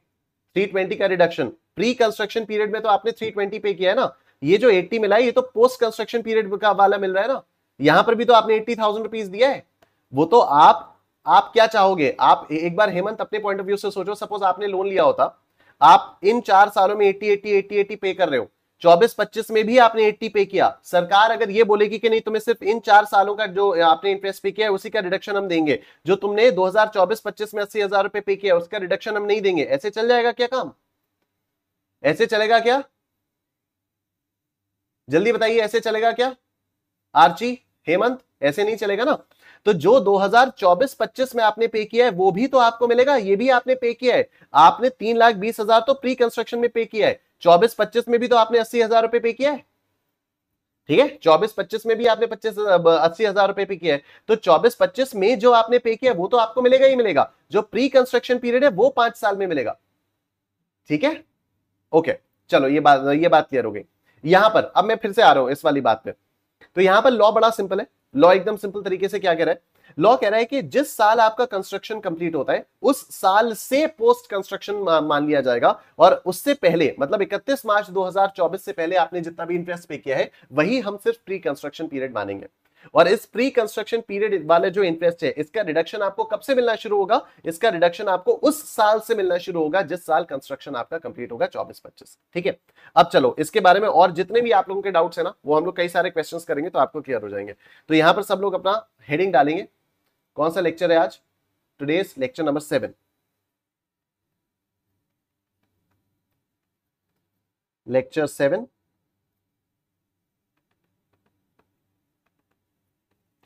three twenty का रिडक्शन प्री कंस्ट्रक्शन पीरियड में तो आपने थ्री ट्वेंटी पे किया है ना ये जो एट्टी मिला है ये तो पोस्ट कंस्ट्रक्शन पीरियड का वाला मिल रहा है ना यहां पर भी तो आपने एट्टी थाउजेंड रुपीज दिया है वो तो आप आप क्या चाहोगे आप एक बार हेमंत अपने पॉइंट ऑफ व्यू से सोचो सपोज आपने लोन लिया होता आप इन चार सालों में एट्टी एट्टी एट्टी एट्टी पे कर रहे हो चौबीस पच्चीस में भी आपने एट्टी पे किया सरकार अगर ये बोलेगी कि नहीं तुम्हें सिर्फ इन चार सालों का जो आपने इंटरेस्ट पे किया है उसी का रिडक्शन हम देंगे जो तुमने दो हजार चौबीस पच्चीस में अस्सी हजार रुपए पे किया उसका रिडक्शन हम नहीं देंगे ऐसे चल जाएगा क्या काम ऐसे चलेगा क्या जल्दी बताइए ऐसे चलेगा क्या आर्ची हेमंत ऐसे नहीं चलेगा ना तो जो 2024-25 में आपने पे किया है वो भी तो आपको मिलेगा ये भी आपने पे किया है आपने तीन लाख बीस हजार तो प्री कंस्ट्रक्शन में पे किया है 24-25 में भी तो आपने अस्सी हजार रुपए पे किया है ठीक है चौबीस पच्चीस में भी आपने पच्चीस अस्सी हजार रुपए पे किया है तो 24 पच्चीस में जो आपने पे किया है वो तो आपको मिलेगा ही मिलेगा जो प्री कंस्ट्रक्शन पीरियड है वो पांच साल में मिलेगा ठीक है ओके चलो ये बात ये बात क्लियर हो गई यहां पर अब मैं फिर से आ रहा हूं इस वाली बात पर तो यहां पर लॉ बड़ा सिंपल है लॉ एकदम सिंपल तरीके से क्या कह रहा है लॉ कह रहा है कि जिस साल आपका कंस्ट्रक्शन कंप्लीट होता है उस साल से पोस्ट कंस्ट्रक्शन मान लिया जाएगा और उससे पहले मतलब 31 मार्च 2024 से पहले आपने जितना भी इंटरेस्ट पे किया है वही हम सिर्फ प्री कंस्ट्रक्शन पीरियड मानेंगे और इस प्री कंस्ट्रक्शन पीरियड वाले जो इंटरेस्ट है इसका रिडक्शन आपको कब से मिलना शुरू होगा इसका रिडक्शन आपको उस साल से मिलना शुरू होगा जिस साल कंस्ट्रक्शन आपका कंप्लीट होगा चौबीस पच्चीस ठीक है अब चलो इसके बारे में और जितने भी आप लोगों के डाउट्स है ना वो हम लोग कई सारे क्वेश्चन करेंगे तो आपको क्लियर हो जाएंगे तो यहां पर सब लोग अपना हेडिंग डालेंगे कौन सा लेक्चर है आज today's lecture number seven lecture seven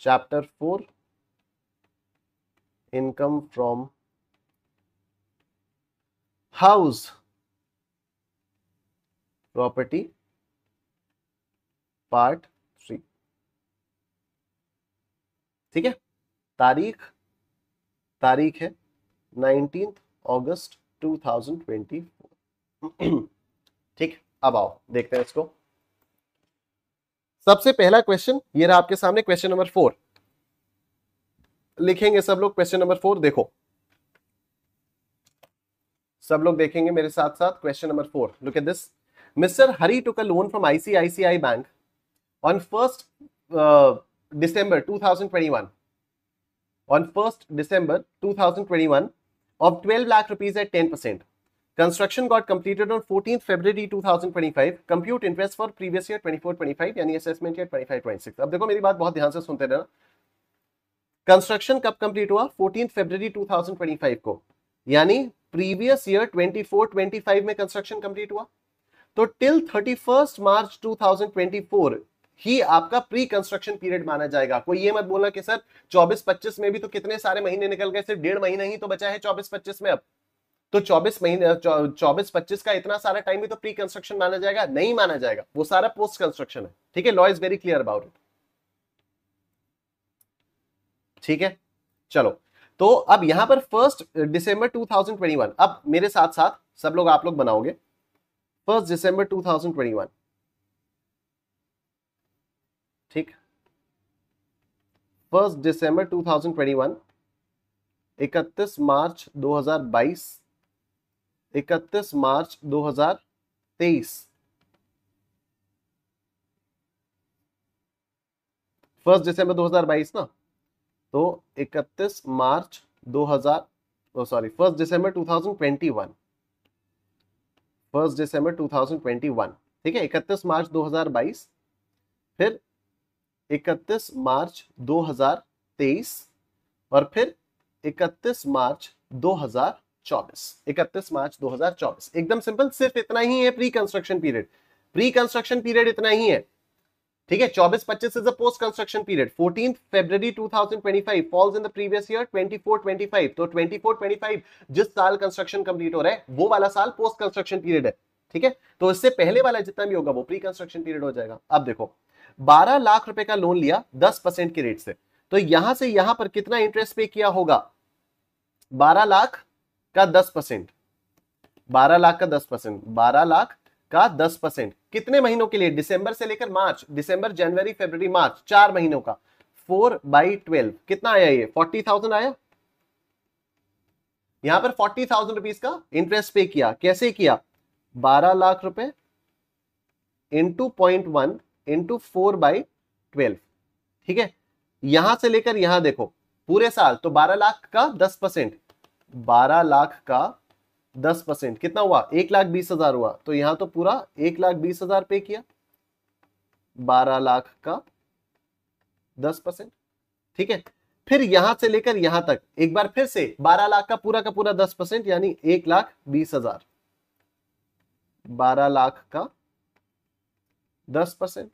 chapter four income from house property part three ठीक है तारीख तारीख है nineteen August two thousand twenty ठीक अब आओ देखते हैं इसको सबसे पहला क्वेश्चन ये रहा आपके सामने क्वेश्चन नंबर फोर लिखेंगे सब लोग क्वेश्चन नंबर फोर देखो सब लोग देखेंगे मेरे साथ साथ question number four look at this mister Hari took a loan from ICICI bank on first December 2021 on first December 2021 of 12 lakh rupees at 10 percent Construction got completed on 14th February 2025. Compute interest for previous year 24 यानी assessment year 25 अब देखो मेरी बात बहुत ध्यान से सुनते रहना. कंस्ट्रक्शन कब कंप्लीट हुआ 14 फरवरी 2025 को यानी प्रीवियस ईयर ट्वेंटी 25 में कंस्ट्रक्शन कंप्लीट हुआ तो टिल 31 मार्च 2024 ही आपका प्री कंस्ट्रक्शन पीरियड माना जाएगा कोई ये मत बोलना कि सर 24 25 में भी तो कितने सारे महीने निकल गए सिर्फ डेढ़ महीना ही तो बचा है 24 25 में अब तो 24 महीने 24 25 का इतना सारा टाइम भी तो प्री कंस्ट्रक्शन माना जाएगा नहीं माना जाएगा वो सारा पोस्ट कंस्ट्रक्शन है ठीक है law is very clear about it ठीक है चलो तो अब यहां पर फर्स्ट दिसंबर 2021 अब मेरे साथ साथ सब लोग आप लोग बनाओगे फर्स्ट दिसंबर 2021 ठीक फर्स्ट दिसंबर 2021 इकतीस मार्च 2022 इकतीस मार्च 2023 फर्स्ट दिसंबर 2022 ना तो इकतीस मार्च 2000 हजार sorry first December 2021 first December 2021 ठीक है इकतीस मार्च 2022 फिर इकतीस मार्च 2023 और फिर इकतीस मार्च चौबीस इकतीस मार्च 2024 एकदम सिंपल सिर्फ इतना ही है pre construction period pre construction period इतना ही है ठीक है 24 25 is a post construction period 14th February 2025 falls in the previous year 24 25 तो 24 25 जिस साल कंस्ट्रक्शन कंप्लीट हो रहा है वो वाला साल पोस्ट कंस्ट्रक्शन पीरियड है ठीक है तो इससे पहले वाला जितना भी होगा वो प्री कंस्ट्रक्शन पीरियड हो जाएगा अब देखो 12 लाख रुपए का लोन लिया 10 परसेंट के रेट से तो यहां से यहां पर कितना इंटरेस्ट पे किया होगा 12 लाख का दस परसेंट बारह लाख का दस परसेंट बारह लाख का दस परसेंट कितने महीनों के लिए दिसंबर से लेकर मार्च दिसंबर जनवरी फरवरी मार्च चार महीनों का फोर बाई ट्वेल्व कितना आया ये फोर्टी थाउजेंड आया यहां पर फोर्टी थाउजेंड रुपीज का इंटरेस्ट पे किया कैसे किया बारह लाख रुपए into point one into four by twelve ठीक है यहां से लेकर यहां देखो पूरे साल तो बारह लाख का दस परसेंट बारह लाख का दस परसेंट कितना हुआ एक लाख बीस हजार हुआ तो यहां तो पूरा एक लाख बीस हजार पे किया बारह लाख का दस परसेंट ठीक है फिर यहां से लेकर यहां तक एक बार फिर से बारह लाख का पूरा का पूरा दस परसेंट यानी एक लाख बीस हजार बारह लाख का दस परसेंट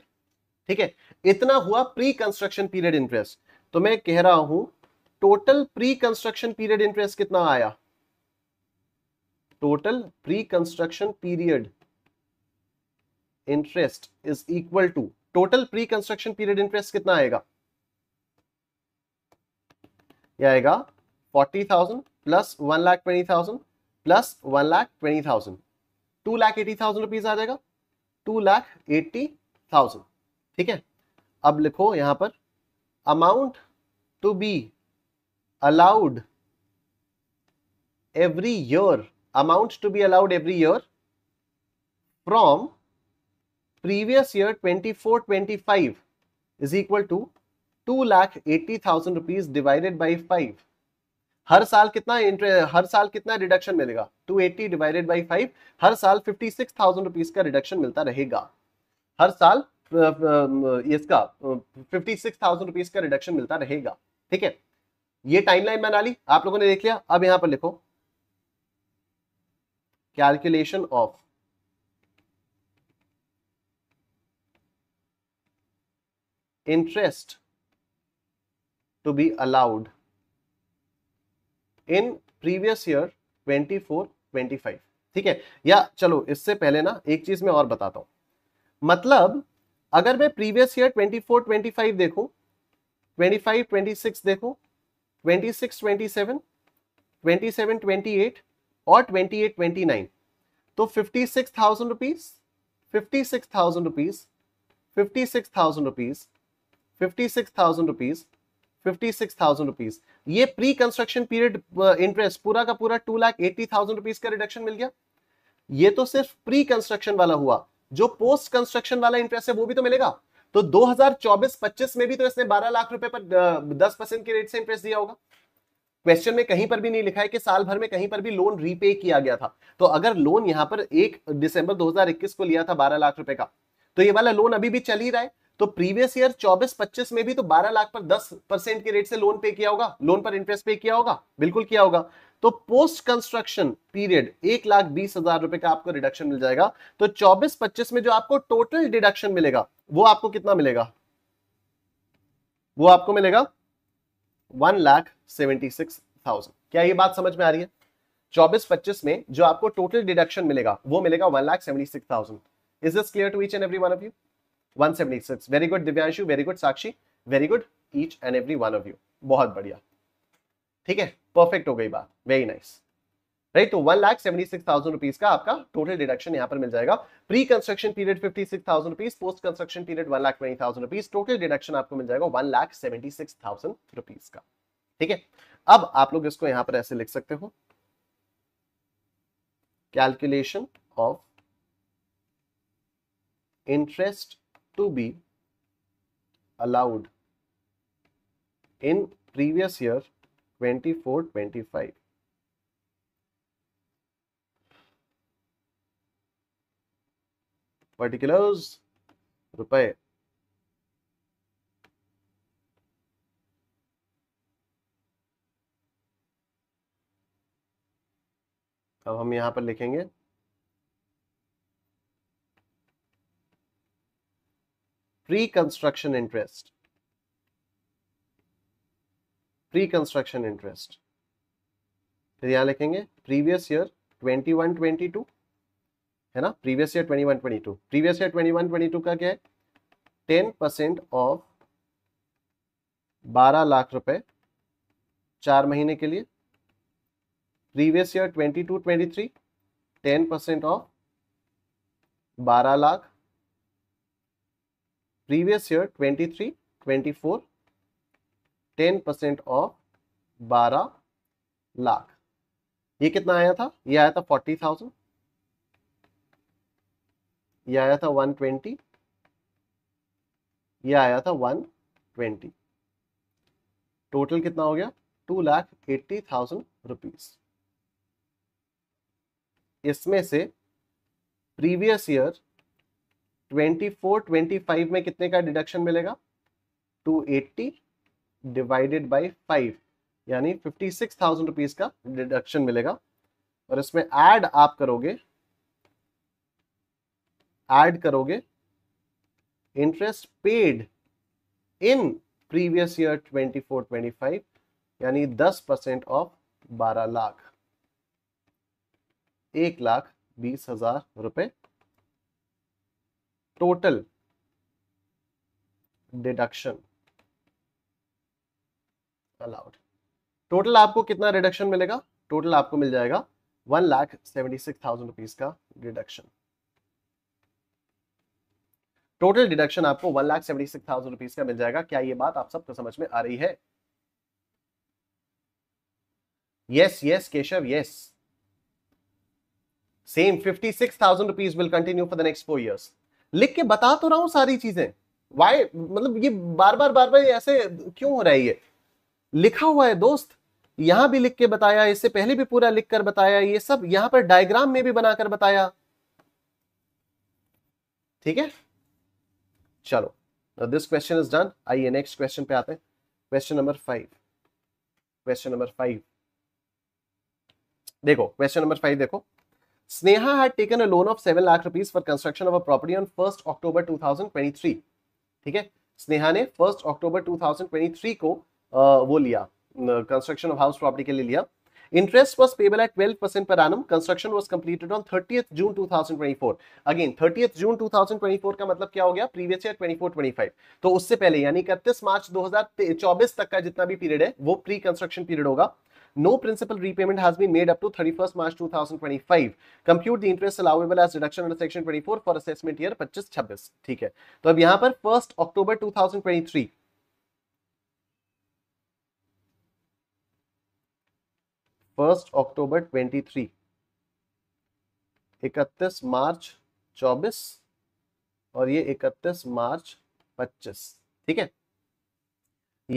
ठीक है इतना हुआ प्री कंस्ट्रक्शन पीरियड इंटरेस्ट तो मैं कह रहा हूं total pre construction period interest कितना आया total pre construction period interest is equal to total pre construction period interest कितना आएगा यह आएगा forty thousand plus one lakh twenty thousand plus one lakh twenty thousand two lakh eighty thousand rupees आ जाएगा two lakh eighty thousand ठीक है अब लिखो यहां पर amount to be allowed every year amount to be allowed every year from previous year 24 25 is equal to 2 lakh 80,000 rupees divided by 5 हर साल कितना हर साल कितना रिडक्शन मिलेगा 280 डिवाइडेड बाय 5 हर साल 56,000 रुपीस का रिडक्शन मिलता रहेगा हर साल इसका 56,000 रुपीस का रिडक्शन मिलता रहेगा ठीक है ये टाइमलाइन बना ली आप लोगों ने देख लिया अब यहां पर लिखो calculation of interest to be allowed in previous year 24 25 ठीक है या चलो इससे पहले ना एक चीज मैं और बताता हूं मतलब अगर मैं प्रीवियस ईयर 24 25 देखूं 25 26 देखूं 26, 27, 27, 28 और 28, 29. तो fifty six thousand rupees fifty six thousand rupees fifty six thousand rupees fifty six thousand rupees fifty six thousand rupees ये प्री कंस्ट्रक्शन पीरियड इंटरेस्ट पूरा का पूरा two lakh eighty thousand rupees का रिडक्शन मिल गया ये तो सिर्फ प्री कंस्ट्रक्शन वाला हुआ जो पोस्ट कंस्ट्रक्शन वाला इंटरेस्ट है वो भी तो मिलेगा तो 2024-25 में भी तो इसने 12 लाख रुपए पर 10 परसेंट के रेट से इंटरेस्ट दिया होगा क्वेश्चन में कहीं पर भी नहीं लिखा है कि साल भर में कहीं पर भी लोन रीपे किया गया था तो अगर लोन यहाँ पर एक दिसंबर 2021 को लिया था 12 लाख रुपए का तो ये वाला लोन अभी भी चल ही रहा है तो प्रीवियस ईयर 24-25 में भी तो 12 लाख पर 10 परसेंट के रेट से लोन पे किया होगा लोन पर इंटरेस्ट पे किया होगा बिल्कुल किया होगा तो पोस्ट कंस्ट्रक्शन पीरियड एक लाख बीस हजार रुपए का आपको रिडक्शन मिल जाएगा तो चौबीस पच्चीस में जो आपको टोटल डिडक्शन मिलेगा वो आपको कितना मिलेगा वो आपको मिलेगा one lakh seventy six thousand क्या ये बात समझ में आ रही है चौबीस पच्चीस में जो आपको टोटल डिडक्शन मिलेगा वो मिलेगा one lakh seventy six thousand is this clear to each and every one of you six very good Divyanshu very good Sakshi very good each and every one of you बहुत बढ़िया ठीक है परफेक्ट हो गई बात वेरी नाइस राइट तो one lakh seventy six thousand rupees का आपका टोटल डिडक्शन यहां पर मिल जाएगा pre construction period fifty six thousand rupees post construction period one lakh twenty thousand rupees total deduction आपको मिल जाएगा one lakh seventy six thousand rupees का ठीक है अब आप लोग इसको यहां पर ऐसे लिख सकते हो calculation of interest to be allowed in previous year 24 particulars रुपए अब हम यहां पर लिखेंगे pre construction interest pre construction interest फिर यहां लिखेंगे previous year twenty one twenty two है ना previous year twenty one twenty two previous year twenty one twenty two का क्या है टेन परसेंट ऑफ बारह लाख रुपए चार महीने के लिए previous year twenty two twenty three ten percent of बारह lakh previous year twenty three twenty four ten percent of बारह लाख ये कितना आया था ये आया था फोर्टी थाउजेंड यह आया था वन ट्वेंटी यह आया था वन ट्वेंटी टोटल कितना हो गया two lakh eighty thousand rupees इसमें से previous year twenty four twenty five में कितने का डिडक्शन मिलेगा two eighty divided by five यानी फिफ्टी सिक्स थाउजेंड रुपीज का डिडक्शन मिलेगा और इसमें ऐड आप करोगे ऐड करोगे interest paid in previous year twenty four twenty five यानी दस परसेंट ऑफ बारह लाख एक लाख बीस हजार रुपए टोटल डिडक्शन अलाउड टोटल आपको कितना रिडक्शन मिलेगा टोटल आपको मिल जाएगा one lakh seventy six thousand rupees का रिडक्शन टोटल डिडक्शन आपको one lakh seventy six thousand rupees का मिल जाएगा क्या ये बात आप सबको समझ में आ रही है yes yes Keshav yes same fifty six thousand rupees will continue for the next four years लिख के बता तो रहा हूं सारी चीजें वाई मतलब ये बार बार बार बार ऐसे क्यों हो रहा है ये लिखा हुआ है दोस्त यहां भी लिख के बताया इससे पहले भी पूरा लिख कर बताया ये सब यहां पर डायग्राम में भी बनाकर बताया ठीक है चलो दिस क्वेश्चन इज डन आइए नेक्स्ट क्वेश्चन पे आते हैं question number five question number five देखो क्वेश्चन नंबर फाइव देखो Sneha loan of seven lakh rupees for construction of a property on first property two thousand twenty three ठीक है स्नेहा ने first October three को वो लिया कंस्ट्रक्शन ऑफ हाउस प्रॉपर्टी के लिए लिया interest was payable at twelve percent per annum construction was completed on thirty June two thousand twenty four again thirty June two thousand twenty four का मतलब क्या हो गया previous year twenty four twenty five तो उससे पहले यानी इकतीस मार्च दो हजार चौबीस तक का जितना भी पीरियड है वो प्री कंस्ट्रक्शन पीरियड होगा no principal repayment has been made up to thirty first March two thousand twenty five compute the interest allowable as reduction section twenty four for assessment year पच्चीस छब्बीस ठीक है तो अब यहां पर first October two thousand twenty three first October 23 इकतीस मार्च 24 और ये 31 मार्च 25 ठीक है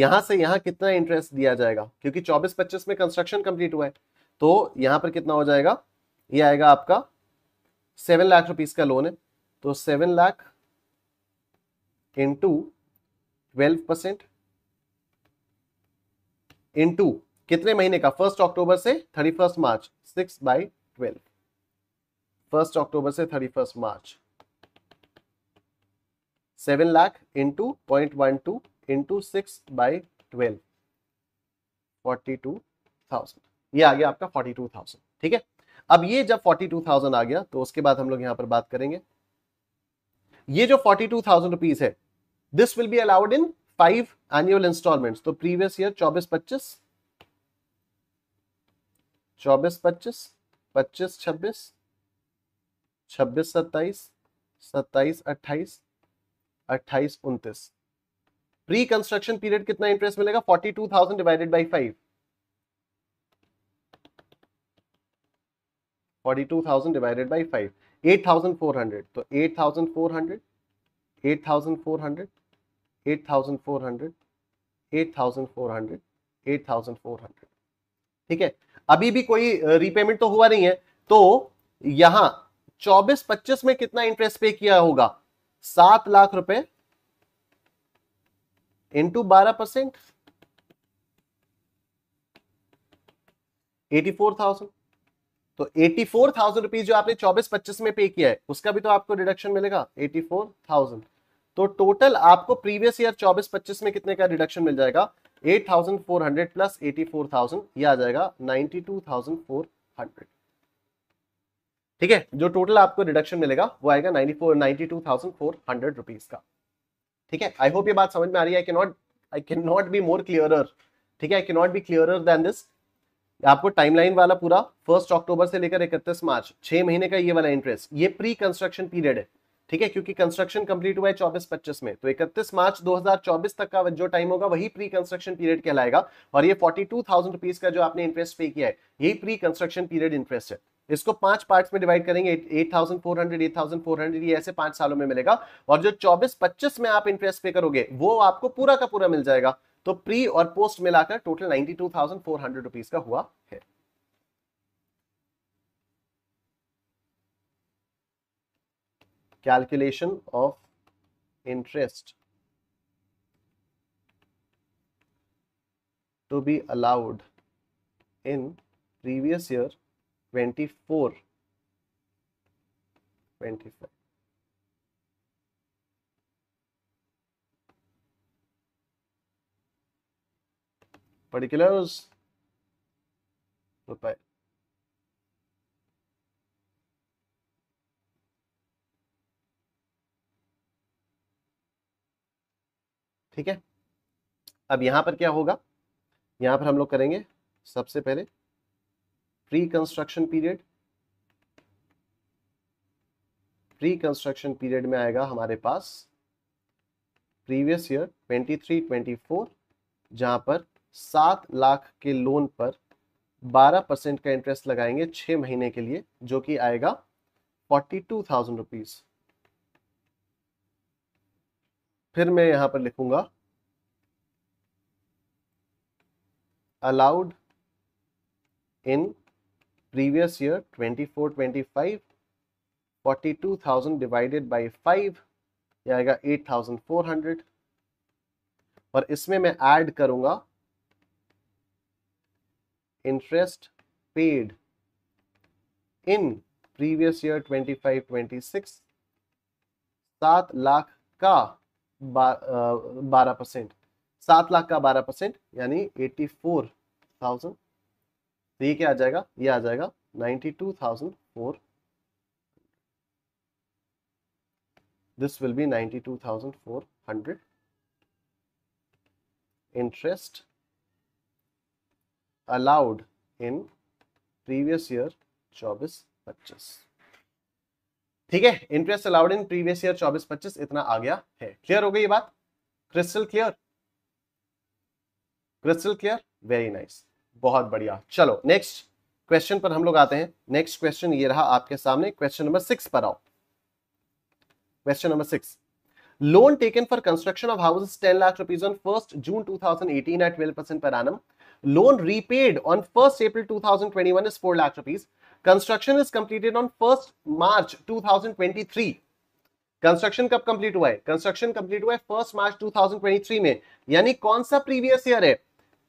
यहां से यहां कितना इंटरेस्ट दिया जाएगा क्योंकि 24 25 में कंस्ट्रक्शन कंप्लीट हुआ है तो यहां पर कितना हो जाएगा ये आएगा आपका सेवन लाख रुपीज का लोन है तो seven lakh into twelve percent into कितने महीने का फर्स्ट अक्टूबर से thirty first March six by twelve first October से thirty first March seven lakh into point one two into six by twelve forty two thousand ये आ गया आपका फोर्टी टू थाउजेंड ठीक है अब ये जब फोर्टी टू थाउजेंड आ गया तो उसके बाद हम लोग यहां पर बात करेंगे ये जो फोर्टी टू थाउजेंड रुपीज है this will be allowed in five annual installment तो प्रीवियस ईयर चौबीस पच्चीस चौबीस पच्चीस पच्चीस छब्बीस छब्बीस सत्ताईस सत्ताईस अट्ठाईस अट्ठाईस उन्तीस प्री कंस्ट्रक्शन पीरियड कितना इंटरेस्ट मिलेगा forty two thousand divided by five forty two thousand divided by five eight thousand four hundred तो eight thousand four hundred eight thousand four hundred eight thousand four hundred eight thousand four hundred eight thousand four hundred ठीक है अभी भी कोई repayment तो हुआ नहीं है तो यहां चौबीस पच्चीस में कितना इंटरेस्ट पे किया होगा सात लाख रुपए इंटू बारह परसेंट एटी फोर थाउजेंड तो एटी फोर थाउजेंड रुपीज जो आपने चौबीस पच्चीस में पे किया है उसका भी तो आपको डिडक्शन मिलेगा एटी फोर थाउजेंड तो टोटल आपको प्रीवियस ईयर चौबीस पच्चीस में कितने का डिडक्शन मिल जाएगा 8,400 प्लस 84,000 ये आ जाएगा 92,400 ठीक है जो टोटल आपको रिडक्शन मिलेगा वो आएगा 94 92,400 रुपीस का ठीक है आई होप ये बात समझ में आ रही है I cannot not I can not be more clearer ठीक है I cannot be clearer than this आपको टाइमलाइन वाला पूरा फर्स्ट अक्टूबर से लेकर इकतीस मार्च छह महीने का ये वाला इंटरेस्ट ये प्री कंस्ट्रक्शन पीरियड है ठीक है क्योंकि कंस्ट्रक्शन कंप्लीट हुआ है चौबीस पच्चीस में तो इकतीस मार्च 2024 तक का जो टाइम होगा वही प्री कंस्ट्रक्शन पीरियड कहलाएगा और ये फोर्टी टू थाउजेंड रुपीज का जो आपने इंटरेस्ट पे किया है यही प्री कंस्ट्रक्शन पीरियड इंटरेस्ट है इसको पांच पार्ट्स में डिवाइड करेंगे eight thousand four hundred eight thousand four hundred ये ऐसे पांच सालों में मिलेगा और जो चौबीस पच्चीस में आप इंटरेस्ट पे करोगे वो आपको पूरा का पूरा मिल जाएगा तो प्री और पोस्ट मिलाकर total ninety two thousand four hundred rupees का हुआ है calculation of interest to be allowed in previous year 24 25 particulars Bye. ठीक है अब यहां पर क्या होगा यहां पर हम लोग करेंगे सबसे पहले pre construction period pre construction period में आएगा हमारे पास प्रीवियस ईयर 23 24 जहां पर सात लाख के लोन पर 12 परसेंट का इंटरेस्ट लगाएंगे छह महीने के लिए जो कि आएगा फोर्टी टू थाउजेंड रुपीज़ फिर मैं यहां पर लिखूंगा allowed in previous year twenty four twenty five forty two thousand divided by five यह आएगा एट थाउजेंड फोर हंड्रेड और इसमें मैं ऐड करूंगा interest paid in previous year twenty five twenty six सात लाख का बारह परसेंट सात लाख का बारह परसेंट यानी एटी फोर थाउजेंड तो ये क्या आ जाएगा ये आ जाएगा ninety two thousand four this will be ninety two thousand four hundred interest allowed in previous year चौबीस पच्चीस ठीक है interest allowed in previous year 24 25 इतना आ गया है क्लियर हो गई ये बात crystal clear crystal clear very nice बहुत बढ़िया चलो नेक्स्ट क्वेश्चन पर हम लोग आते हैं नेक्स्ट क्वेश्चन ये रहा आपके सामने क्वेश्चन नंबर सिक्स पर आओ question number six loan taken for construction of houses 10 lakh rupees on 1st June 2018 at 12% per annum. Loan repaid on 1st April 2021 is 4 lakh rupees construction is completed on first March 2023 construction कब complete हुआ है construction complete हुआ है first March 2023 में यानी कौन सा previous year है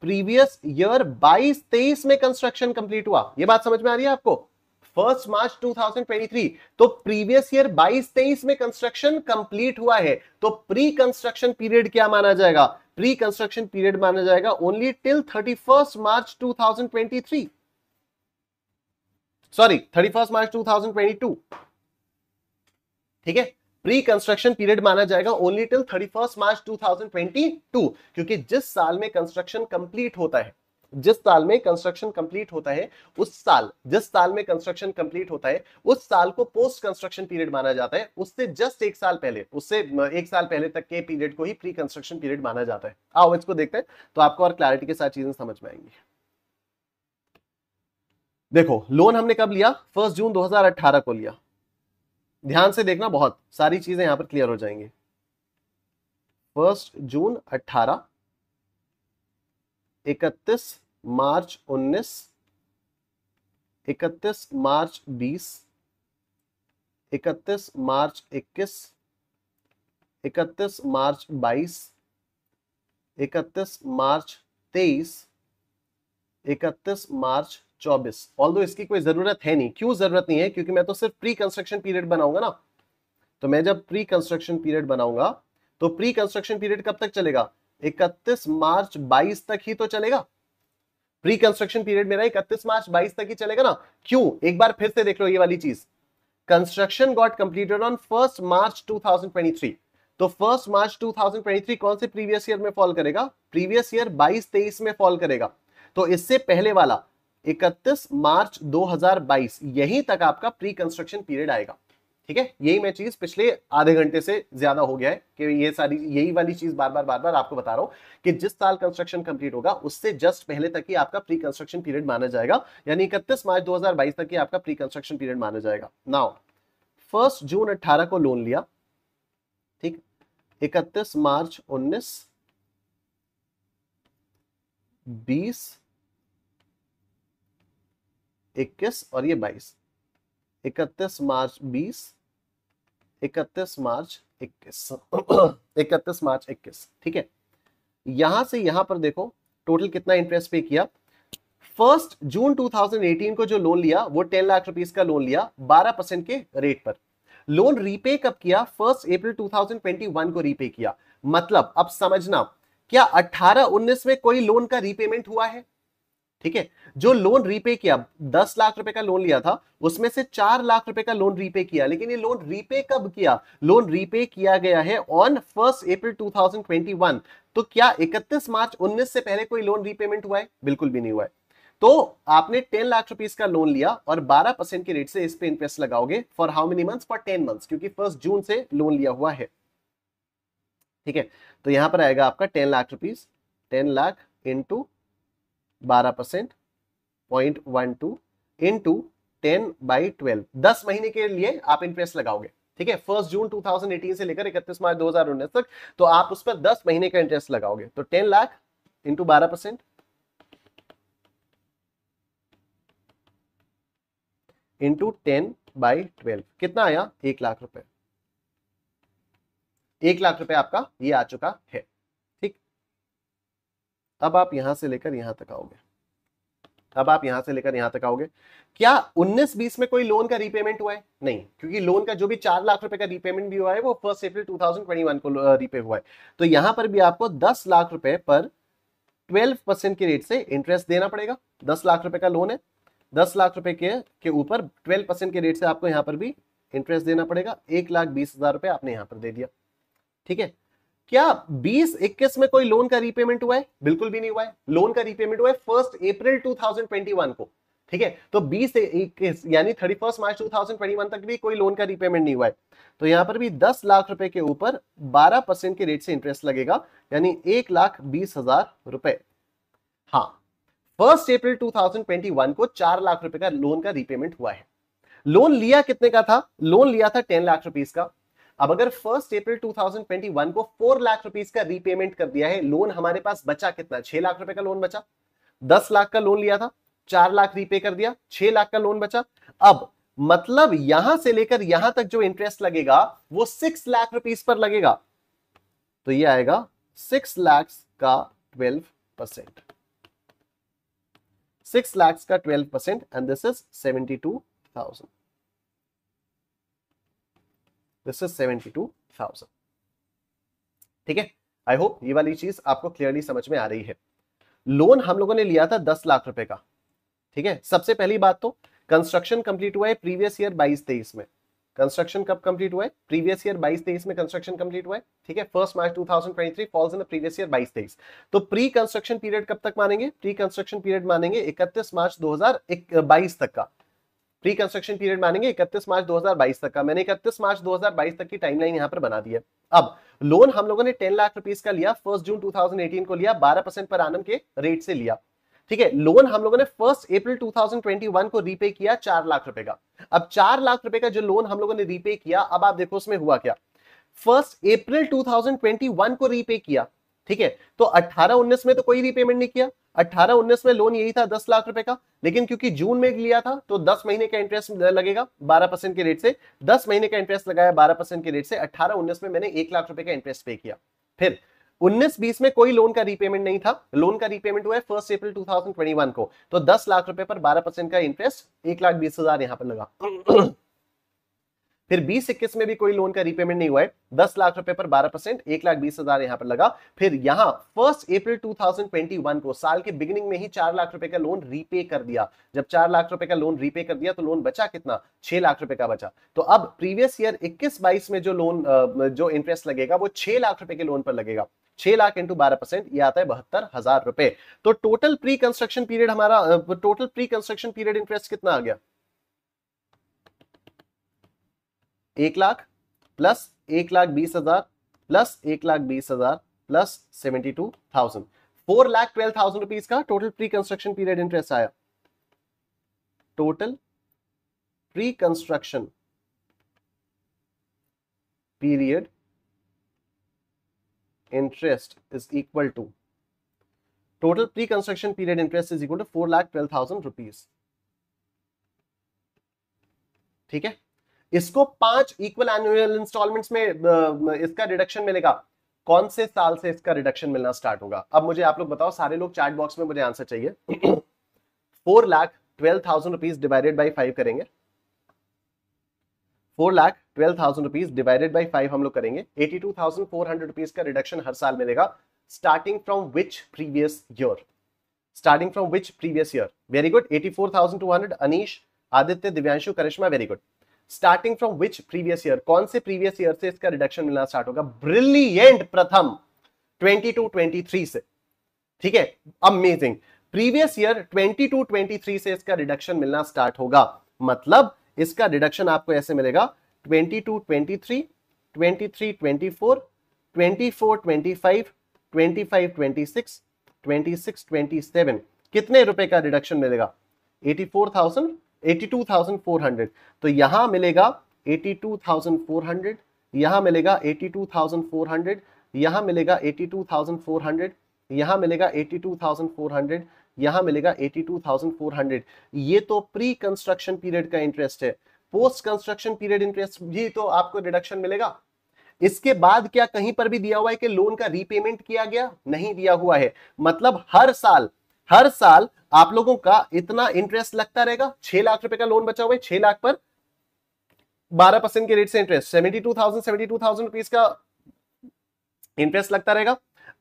प्रीवियस ईयर 22 23 में कंस्ट्रक्शन कंप्लीट हुआ ये बात समझ में आ रही है आपको फर्स्ट मार्च 2023 तो प्रीवियस ईयर 22 23 में कंस्ट्रक्शन कंप्लीट हुआ है तो प्री कंस्ट्रक्शन पीरियड क्या माना जाएगा प्री कंस्ट्रक्शन पीरियड माना जाएगा only till 31 March 2023 sorry thirty first March two thousand twenty two ठीक है प्री कंस्ट्रक्शन पीरियड माना जाएगा only till thirty first March two thousand twenty two क्योंकि जिस साल में कंस्ट्रक्शन कंप्लीट होता है जिस साल में कंस्ट्रक्शन कंप्लीट होता है उस साल जिस साल में कंस्ट्रक्शन कंप्लीट होता है उस साल को पोस्ट कंस्ट्रक्शन पीरियड माना जाता है उससे जस्ट एक साल पहले उससे एक साल पहले तक के पीरियड को ही प्री कंस्ट्रक्शन पीरियड माना जाता है आओ इसको देखते हैं तो आपको और क्लैरिटी के साथ चीजें समझ में आएंगी देखो लोन हमने कब लिया फर्स्ट जून 2018 को लिया ध्यान से देखना बहुत सारी चीजें यहां पर क्लियर हो जाएंगे फर्स्ट जून 18 इकतीस मार्च 19 इकतीस मार्च 20 इकतीस मार्च 21 इकतीस मार्च 22 इकतीस मार्च 23 31 मार्च चौबीस ऑल इसकी कोई जरूरत है नहीं क्यों जरूरत नहीं है क्योंकि मैं तो सिर्फ प्री कंस्ट्रक्शन पीरियड बनाऊंगा ना तो मैं जब प्री कंस्ट्रक्शन पीरियड बनाऊंगा तो प्री कंस्ट्रक्शन पीरियड कब तक चलेगा 31 मार्च 22 तक ही तो चलेगा प्री कंस्ट्रक्शन पीरियड मेरा 31 मार्च 22 तक ही चलेगा ना क्यों एक बार फिर से देख लो ये वाली चीज construction got completed on first March 2023 तो फर्स्ट मार्च 2023 कौन से प्रीवियस ईयर में फॉल करेगा प्रीवियस ईयर 22 23 में फॉल करेगा तो इससे पहले वाला 31 मार्च 2022 यहीं तक आपका प्री कंस्ट्रक्शन पीरियड आएगा ठीक है यही मैं चीज पिछले आधे घंटे से ज्यादा हो गया है कि ये सारी यही वाली चीज बार बार बार बार आपको बता रहा हूं कि जिस साल कंस्ट्रक्शन कंप्लीट होगा उससे जस्ट पहले तक ही आपका प्री कंस्ट्रक्शन पीरियड माना जाएगा यानी इकतीस मार्च बाईस तक ही आपका प्री कंस्ट्रक्शन पीरियड माना जाएगा नाउ फर्स्ट जून अट्ठारह को लोन लिया ठीक इकतीस मार्च उन्नीस बीस इक्कीस और ये बाईस इकतीस मार्च बीस इकतीस मार्च इक्कीस इकतीस मार्च इक्कीस ठीक है यहां से यहां पर देखो टोटल कितना इंटरेस्ट पे किया फर्स्ट जून 2018 को जो लोन लिया वो 10 लाख रुपीस का लोन लिया 12 परसेंट के रेट पर लोन रीपे कब किया फर्स्ट अप्रैल 2021 को रीपे किया मतलब अब समझना क्या 18 19 में कोई लोन का रीपेमेंट हुआ है ठीक है जो लोन रीपे किया दस लाख रुपए का लोन लिया था उसमें से चार लाख रुपए का लोन रीपे किया लेकिन ये लोन रीपे कब किया लोन रीपे किया गया है ऑन फर्स्ट अप्रैल 2021 तो क्या 31 मार्च 19 से पहले कोई लोन रीपेमेंट हुआ है बिल्कुल भी नहीं हुआ है तो आपने 10 लाख रुपीज का लोन लिया और 12 परसेंट के रेट से इस पे इंटरेस्ट लगाओगे for how many month for ten month क्योंकि फर्स्ट जून से लोन लिया हुआ है ठीक है तो यहां पर आएगा आपका ten lakh rupees ten lakh into बारह percent point one two into ten by twelve दस महीने के लिए आप इंटरेस्ट लगाओगे ठीक है फर्स्ट जून 2018 से लेकर इकतीस मार्च 2019 तक तो आप उस पर दस महीने का इंटरेस्ट लगाओगे तो टेन लाख इंटू बारह percent into ten by twelve कितना आया एक लाख रुपए एक लाख रुपए आपका ये आ चुका है अब आप यहां से लेकर यहां तक आओगे अब आप यहां से लेकर यहां तक आओगे क्या 19-20 में कोई लोन का रीपेमेंट हुआ है नहीं क्योंकि लोन का जो भी चार लाख रुपए का रीपेमेंट भी हुआ है वो फर्स्ट अप्रैल 2021 को रीपे हुआ है तो यहां पर भी आपको 10 लाख रुपए पर 12 परसेंट के रेट से इंटरेस्ट देना पड़ेगा 10 लाख रुपए का लोन है 10 लाख रुपए के के ऊपर ट्वेल्व परसेंट के रेट से आपको यहां पर भी इंटरेस्ट देना पड़ेगा एक लाख बीस हजार रुपए आपने यहां पर दे दिया ठीक है क्या इक्कीस में कोई लोन का रीपेमेंट हुआ है बिल्कुल भी नहीं हुआ है लोन का रीपेमेंट हुआ है फर्स्ट अप्रैल 2021 को ठीक है तो 20 इक्कीस यानी 31 मार्च 2021 तक भी कोई लोन का रीपेमेंट नहीं हुआ है तो यहां पर भी 10 लाख रुपए के ऊपर 12 परसेंट के रेट से इंटरेस्ट लगेगा यानी एक लाख बीस हजार रुपए हाँ फर्स्ट अप्रैल वन को चार लाख रुपए का लोन का रीपेमेंट हुआ है लोन लिया कितने का था लोन लिया था टेन लाख रुपीज का अब अगर फर्स्ट अप्रैल 2021 को फोर लाख रुपीज का रीपेमेंट कर दिया है लोन हमारे पास बचा कितना छह लाख रुपए का लोन बचा दस लाख का लोन लिया था चार लाख रीपे कर दिया छह लाख का लोन बचा अब मतलब यहां से लेकर यहां तक जो इंटरेस्ट लगेगा वो सिक्स लाख रुपीज पर लगेगा तो ये आएगा सिक्स लाख का ट्वेल्व परसेंट सिक्स लैक्स का twelve percent and this is seventy two thousand this is seventy two thousand ठीक है आई होप ये वाली चीज आपको क्लियरली समझ में आ रही है लोन हम लोगों ने लिया था दस लाख रुपए का ठीक है सबसे पहली बात तो कंस्ट्रक्शन कंप्लीट हुआ है प्रीवियस ईयर बाईस तेईस में कंस्ट्रक्शन कब कंप्लीट हुआ है प्रीवियस ईयर बाईस तेईस में कंस्ट्रक्शन कंप्लीट हुआ है ठीक है first March 2023 falls in the previous year बाईस तेईस तो प्री कंस्ट्रक्शन पीरियड कब तक मानेंगे प्री कंस्ट्रक्शन पीरियड मानेंगे 31 मार्च 2022 तक का प्री कंस्ट्रक्शन पीरियड मानेंगे इकतीस मार्च 2022 तक का मैंने इकतीस मार्च 2022 तक की टाइमलाइन यहां पर बना दी है अब लोन हम लोगों ने 10 लाख रुपीस का लिया फर्स्ट जून 2018 को लिया 12 परसेंट पर आनम के रेट से लिया ठीक है लोन हम लोगों ने फर्स्ट अप्रैल 2021 को रीपे किया चार लाख रुपए का अब चार लाख रुपए का जो लोन हम लोगों ने रीपे किया अब आप देखो उसमें हुआ क्या फर्स्ट अप्रैल 2021 को रीपे किया ठीक है तो अट्ठारह उन्नीस में तो कोई भी पेमेंट नहीं किया अट्ठारह उन्नीस में लोन यही था दस लाख रुपए का लेकिन क्योंकि जून में लिया था तो दस महीने का इंटरेस्ट लगेगा बारह परसेंट के रेट से दस महीने का इंटरेस्ट लगाया बारह परसेंट के रेट से अट्ठारह उन्नीस में मैंने एक लाख रुपए का इंटरेस्ट पे किया फिर उन्नीस बीस में कोई लोन का रीपेमेंट नहीं था लोन का रीपेमेंट हुआ है फर्स्ट अप्रैल 2021 को तो दस लाख रुपए पर बारह परसेंट का इंटरेस्ट एक लाख बीस हजार यहां पर लगा फिर बीस इक्कीस में भी कोई लोन का रीपेमेंट नहीं हुआ है दस लाख रुपए पर बारह परसेंट एक लाख बीस हजार यहां पर लगा फिर यहां फर्स्ट अप्रैल 2021 को साल के बिगिनिंग में ही चार लाख रुपए का लोन रीपे कर दिया जब चार लाख रुपए का लोन रीपे कर दिया तो लोन बचा कितना छह लाख रुपए का बचा तो अब प्रीवियस ईयर इक्कीस बाईस में जो लोन जो इंटरेस्ट लगेगा वो छह लाख रुपए के लोन पर लगेगा छह लाख इंटू बारह परसेंट यह आता है बहत्तर हजार रुपए तो टोटल प्री कंस्ट्रक्शन पीरियड हमारा total pre construction period interest कितना आ गया एक लाख प्लस एक लाख बीस हजार प्लस एक लाख बीस हजार plus seventy two thousand four lakh twelve thousand rupees का total pre construction period interest आया total pre construction period interest is equal to total pre construction period interest is equal to four lakh twelve thousand rupees ठीक है इसको पांच equal annual instalment में इसका reduction मिलेगा कौन से साल से इसका रिडक्शन मिलना स्टार्ट होगा अब मुझे आप लोग बताओ सारे लोग चैट बॉक्स में मुझे आंसर चाहिए four lakh twelve thousand rupees divided by five करेंगे four lakh twelve thousand rupees divided by five हम लोग करेंगे eighty two thousand four hundred rupees का रिडक्शन हर साल मिलेगा starting from which previous year starting from which previous year very good eighty four thousand two hundred Anish Aditya Divyanshu Karishma very good starting from which previous year कौन से previous year से इसका reduction मिलना start होगा ब्रिलियंट प्रथम 22 23 से ठीक है अमेजिंग प्रीवियस ईयर 22 23 से इसका रिडक्शन मिलना स्टार्ट होगा मतलब इसका रिडक्शन आपको ऐसे मिलेगा 22 23 23 24 24 25 25 26 26 27 कितने रुपए का रिडक्शन मिलेगा 84,000 82,400 तो यहां मिलेगा 82,400 यहां मिलेगा 82,400 यहां मिलेगा 82,400 यहां मिलेगा 82,400 यहां मिलेगा 82,400 ये तो प्री कंस्ट्रक्शन पीरियड का इंटरेस्ट है पोस्ट कंस्ट्रक्शन पीरियड इंटरेस्ट भी तो आपको डिडक्शन मिलेगा इसके बाद क्या कहीं पर भी दिया हुआ है कि लोन का रीपेमेंट किया गया नहीं दिया हुआ है मतलब हर साल हर साल आप लोगों का इतना इंटरेस्ट लगता रहेगा छह लाख रुपए का लोन बचा हुआ है छह लाख पर बारह परसेंट के रेट से interest seventy two thousand seventy two thousand rupees का इंटरेस्ट लगता रहेगा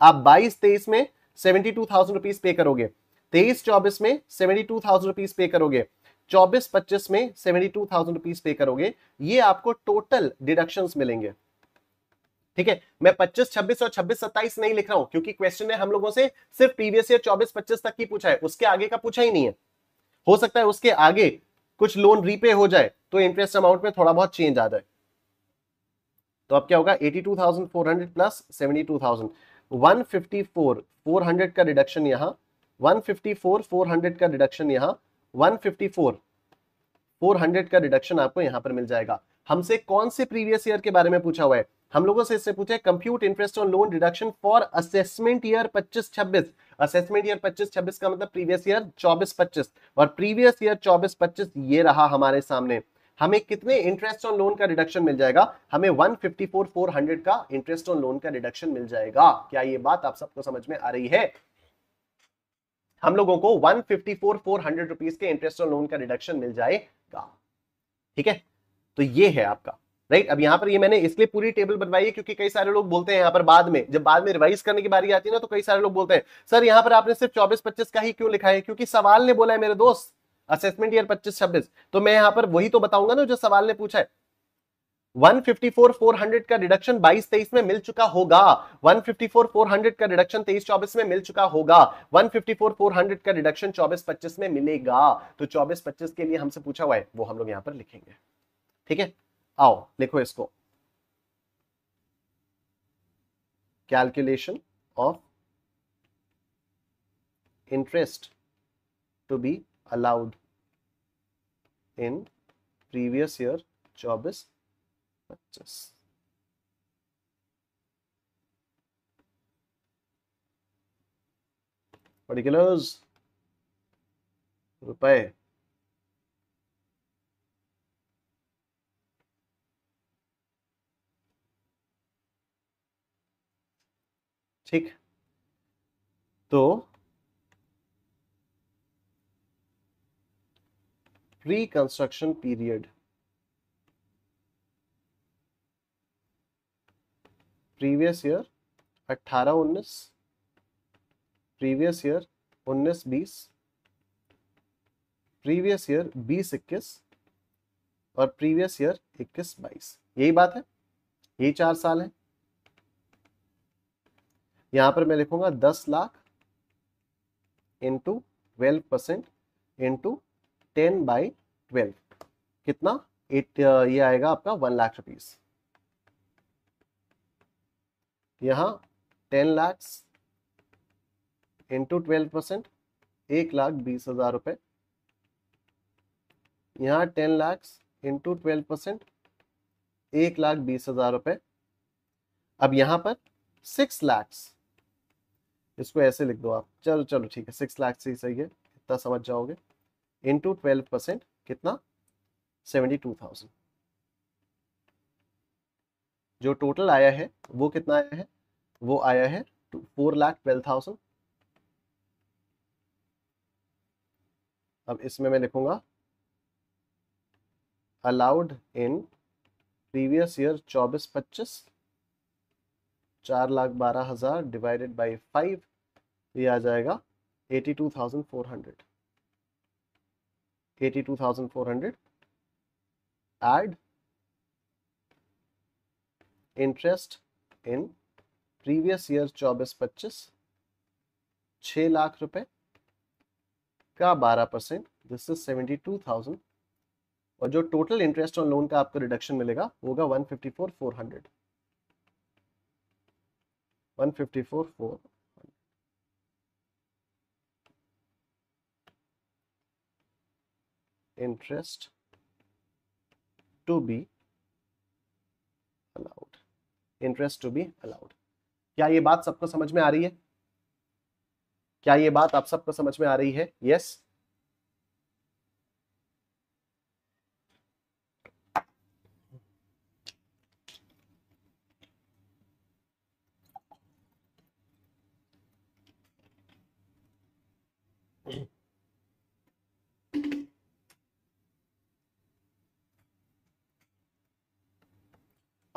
आप बाईस तेईस में सेवेंटी टू थाउजेंड रुपीज पे करोगे तेईस चौबीस में सेवेंटी टू थाउजेंड रुपीज पे करोगे चौबीस पच्चीस में सेवेंटी टू थाउजेंड रुपीज पे करोगे ये आपको टोटल डिडक्शन मिलेंगे ठीक है मैं 25, 26 और 26, 27 नहीं लिख रहा हूं क्योंकि क्वेश्चन ने हम लोगों से सिर्फ प्रीवियस ईयर 24, 25 तक की पूछा है उसके आगे का पूछा ही नहीं है हो सकता है उसके आगे कुछ लोन रीपे हो जाए तो इंटरेस्ट अमाउंट में थोड़ा बहुत चेंज आ जाए तो अब क्या होगा eighty plus seventy two thousand का रिडक्शन यहां वन फिफ्टी का रिडक्शन यहां वन 400 का रिडक्शन आपको यहां पर मिल जाएगा हमसे कौन से प्रीवियस ईयर के बारे में पूछा हुआ है हम लोगों से इससे पूछे compute interest on loan deduction for assessment year 25-26 assessment year 25-26 का मतलब प्रीवियस ईयर 24-25 और प्रीवियस ईयर 24-25 ये रहा हमारे सामने हमें कितने इंटरेस्ट ऑन लोन का रिडक्शन मिल जाएगा हमें 154 400 का इंटरेस्ट ऑन लोन का रिडक्शन मिल जाएगा क्या ये बात आप सबको समझ में आ रही है हम लोगों को 154 400 रुपीस के इंटरेस्ट ऑन लोन का रिडक्शन मिल जाएगा ठीक है तो ये है आपका राइट अब यहाँ पर ये मैंने इसलिए पूरी टेबल बनवाई है क्योंकि कई सारे लोग बोलते हैं यहाँ पर बाद में जब बाद में रिवाइज करने की बारी आती है ना तो कई सारे लोग बोलते हैं सर यहाँ पर आपने सिर्फ चौबीस पच्चीस का ही क्यों लिखा है क्योंकि सवाल ने बोला है मेरे दोस्त असेसमेंट ईयर पच्चीस छब्बीस तो मैं यहाँ पर वही तो बताऊंगा ना जो सवाल ने पूछा है 154 400 का रिडक्शन 22 23 में मिल चुका होगा 154 400 का रिडक्शन 23 24 में मिल चुका होगा 154 400 का रिडक्शन 24 25 में मिलेगा तो 24 25 के लिए हमसे पूछा हुआ है वो हम लोग यहां पर लिखेंगे ठीक है आओ लिखो इसको calculation of interest to be allowed in previous year चौबीस पच्चीस पर्टिकुलर्स रुपए ठीक तो pre construction period previous year अट्ठारह उन्नीस प्रीवियस ईयर उन्नीस बीस प्रीवियस ईयर बीस इक्कीस और प्रीवियस ईयर इक्कीस बाईस यही बात है यही चार साल है यहां पर मैं लिखूंगा दस lakh into twelve percent into ten by twelve कितना इट ये आएगा आपका वन लाख रुपीस यहां ten lakhs into twelve percent एक लाख बीस हजार रुपये यहां ten lakhs into twelve percent एक लाख बीस हजार रुपये अब यहां पर सिक्स लैक्स इसको ऐसे लिख दो आप चलो चलो ठीक है सिक्स लाख से ही सही है इतना समझ जाओगे इंटू ट्वेल्व परसेंट कितना सेवेंटी टू थाउजेंड जो टोटल आया है वो कितना आया है वो आया है फोर लाख ट्वेल्व थाउजेंड अब इसमें मैं लिखूंगा अलाउड इन प्रीवियस ईयर चौबीस पच्चीस चार लाख बारह हज़ार डिवाइडेड बाई फाइव ये आ जाएगा eighty two thousand four hundred eighty two thousand four hundred add interest in previous year चौबीस पच्चीस छ लाख रुपए का बारह percent this is seventy two thousand और जो टोटल इंटरेस्ट ऑन लोन का आपको रिडक्शन मिलेगा होगा one fifty four four hundred 154.4 interest to be allowed interest to be allowed क्या ये बात सबको समझ में आ रही है क्या ये बात आप सबको समझ में आ रही है यस yes?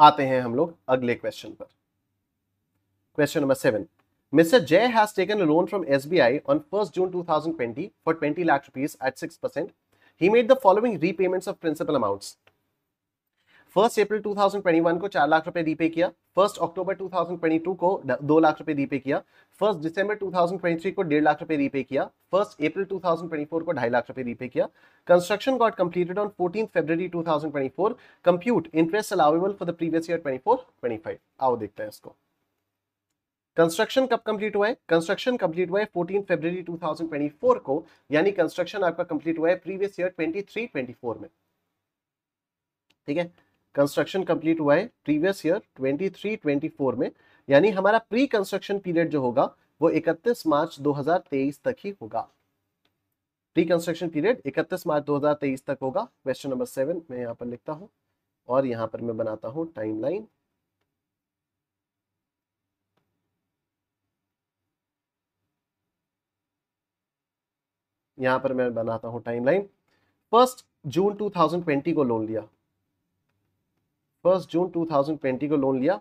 आते हैं हम लोग अगले क्वेश्चन पर question number seven mister Jai has taken a loan from SBI on first June 2020 for 20 lakh rupees at 6 percent he made the following repayments of principal amounts first April 2021 को चार लाख रुपए रीपे किया फर्स्ट अक्टूबर 2022 को दो लाख रुपए repay किया first दिसंबर 2023 को डेढ़ लाख रुपए रीपे किया फर्स्ट अप्रैल 2024 को ढाई लाख रुपए रीपे किया construction got completed on fourteen February 2024 compute interest allowable for the previous year 24 25 आओ देखते हैं इसको कंस्ट्रक्शन कब कंप्लीट हुआ है कंस्ट्रक्शन कंप्लीट हुआ है 14 फरवरी 2024 को यानी कंस्ट्रक्शन आपका कंप्लीट हुआ है प्रीवियस ईयर 23 24 में ठीक है कंस्ट्रक्शन कंप्लीट हुआ है प्रीवियस ईयर 23 24 में यानी हमारा प्री कंस्ट्रक्शन पीरियड जो होगा वो 31 मार्च 2023 तक ही होगा प्री कंस्ट्रक्शन पीरियड 31 मार्च 2023 तक होगा क्वेश्चन नंबर सेवन मैं यहां पर लिखता हूँ और यहां पर मैं बनाता हूं टाइम लाइन यहां पर मैं बनाता हूं टाइम लाइन फर्स्ट जून 2020 को लोन लिया फर्स्ट जून 2020 को लोन लिया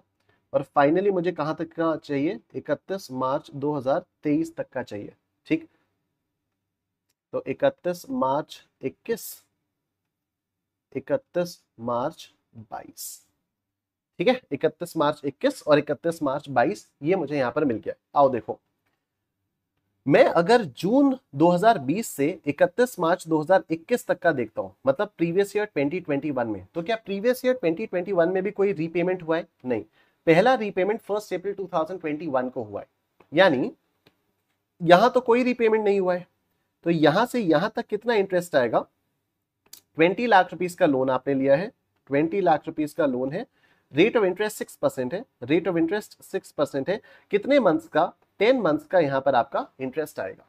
और फाइनली मुझे कहाँ तक का चाहिए 31 मार्च 2023 तक का चाहिए ठीक तो 31 मार्च 21 31 मार्च 22 ठीक है 31 मार्च 21 और 31 मार्च 22 ये मुझे यहाँ पर मिल गया आओ देखो मैं अगर जून 2020 से 31 मार्च 2021 तक का देखता हूं मतलब प्रीवियस ईयर 2021 में तो क्या प्रीवियस ईयर 2021 में भी कोई रीपेमेंट हुआ है नहीं पहला रीपेमेंट फर्स्ट अप्रैल 2021 को हुआ है यानी यहां तो कोई रीपेमेंट नहीं हुआ है तो यहां से यहां तक कितना इंटरेस्ट आएगा 20 लाख रुपीज का लोन आपने लिया है ट्वेंटी लाख रुपीज का लोन है rate of interest six percent है rate of interest six percent है कितने मंथ्स का टेन मंथ्स का यहां पर आपका इंटरेस्ट आएगा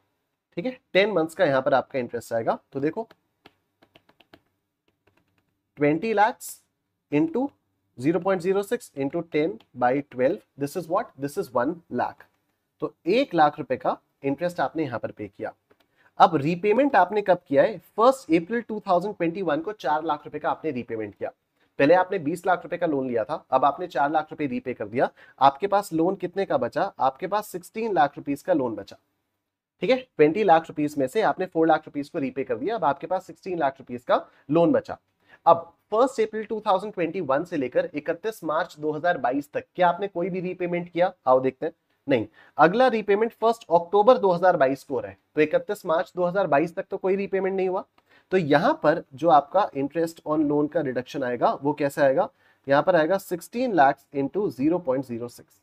ठीक है टेन मंथ्स का यहां पर आपका इंटरेस्ट आएगा तो देखो twenty lakhs into zero zero point six into ten by twelve this is what this is one lakh तो एक लाख रुपए का इंटरेस्ट आपने यहां पर पे किया अब रीपेमेंट आपने कब किया है फर्स्ट अप्रैल 2021 को चार लाख रुपए का आपने रीपेमेंट किया पहले आपने बीस लाख रुपए का लोन लिया था अब आपने चार लाख रुपए रीपे कर दिया आपके पास लोन कितने का बचा आपके पास 16 लाख रुपीज का लोन बचा ठीक है 20 लाख रुपीज में से आपने 4 लाख रुपीज को रीपे कर दिया अब आपके पास 16 लाख रुपीज का लोन बचा अब फर्स्ट अप्रैल 2021 से लेकर 31 मार्च 2022 तक क्या आपने कोई भी रीपेमेंट किया आओ देखते हैं नहीं अगला रीपेमेंट फर्स्ट अक्टूबर 2022 को रहा है तो 31 मार्च 2022 तक तो कोई रीपेमेंट नहीं हुआ तो यहां पर जो आपका इंटरेस्ट ऑन लोन का रिडक्शन आएगा वो कैसे आएगा यहां पर आएगा sixteen lakh into zero point zero six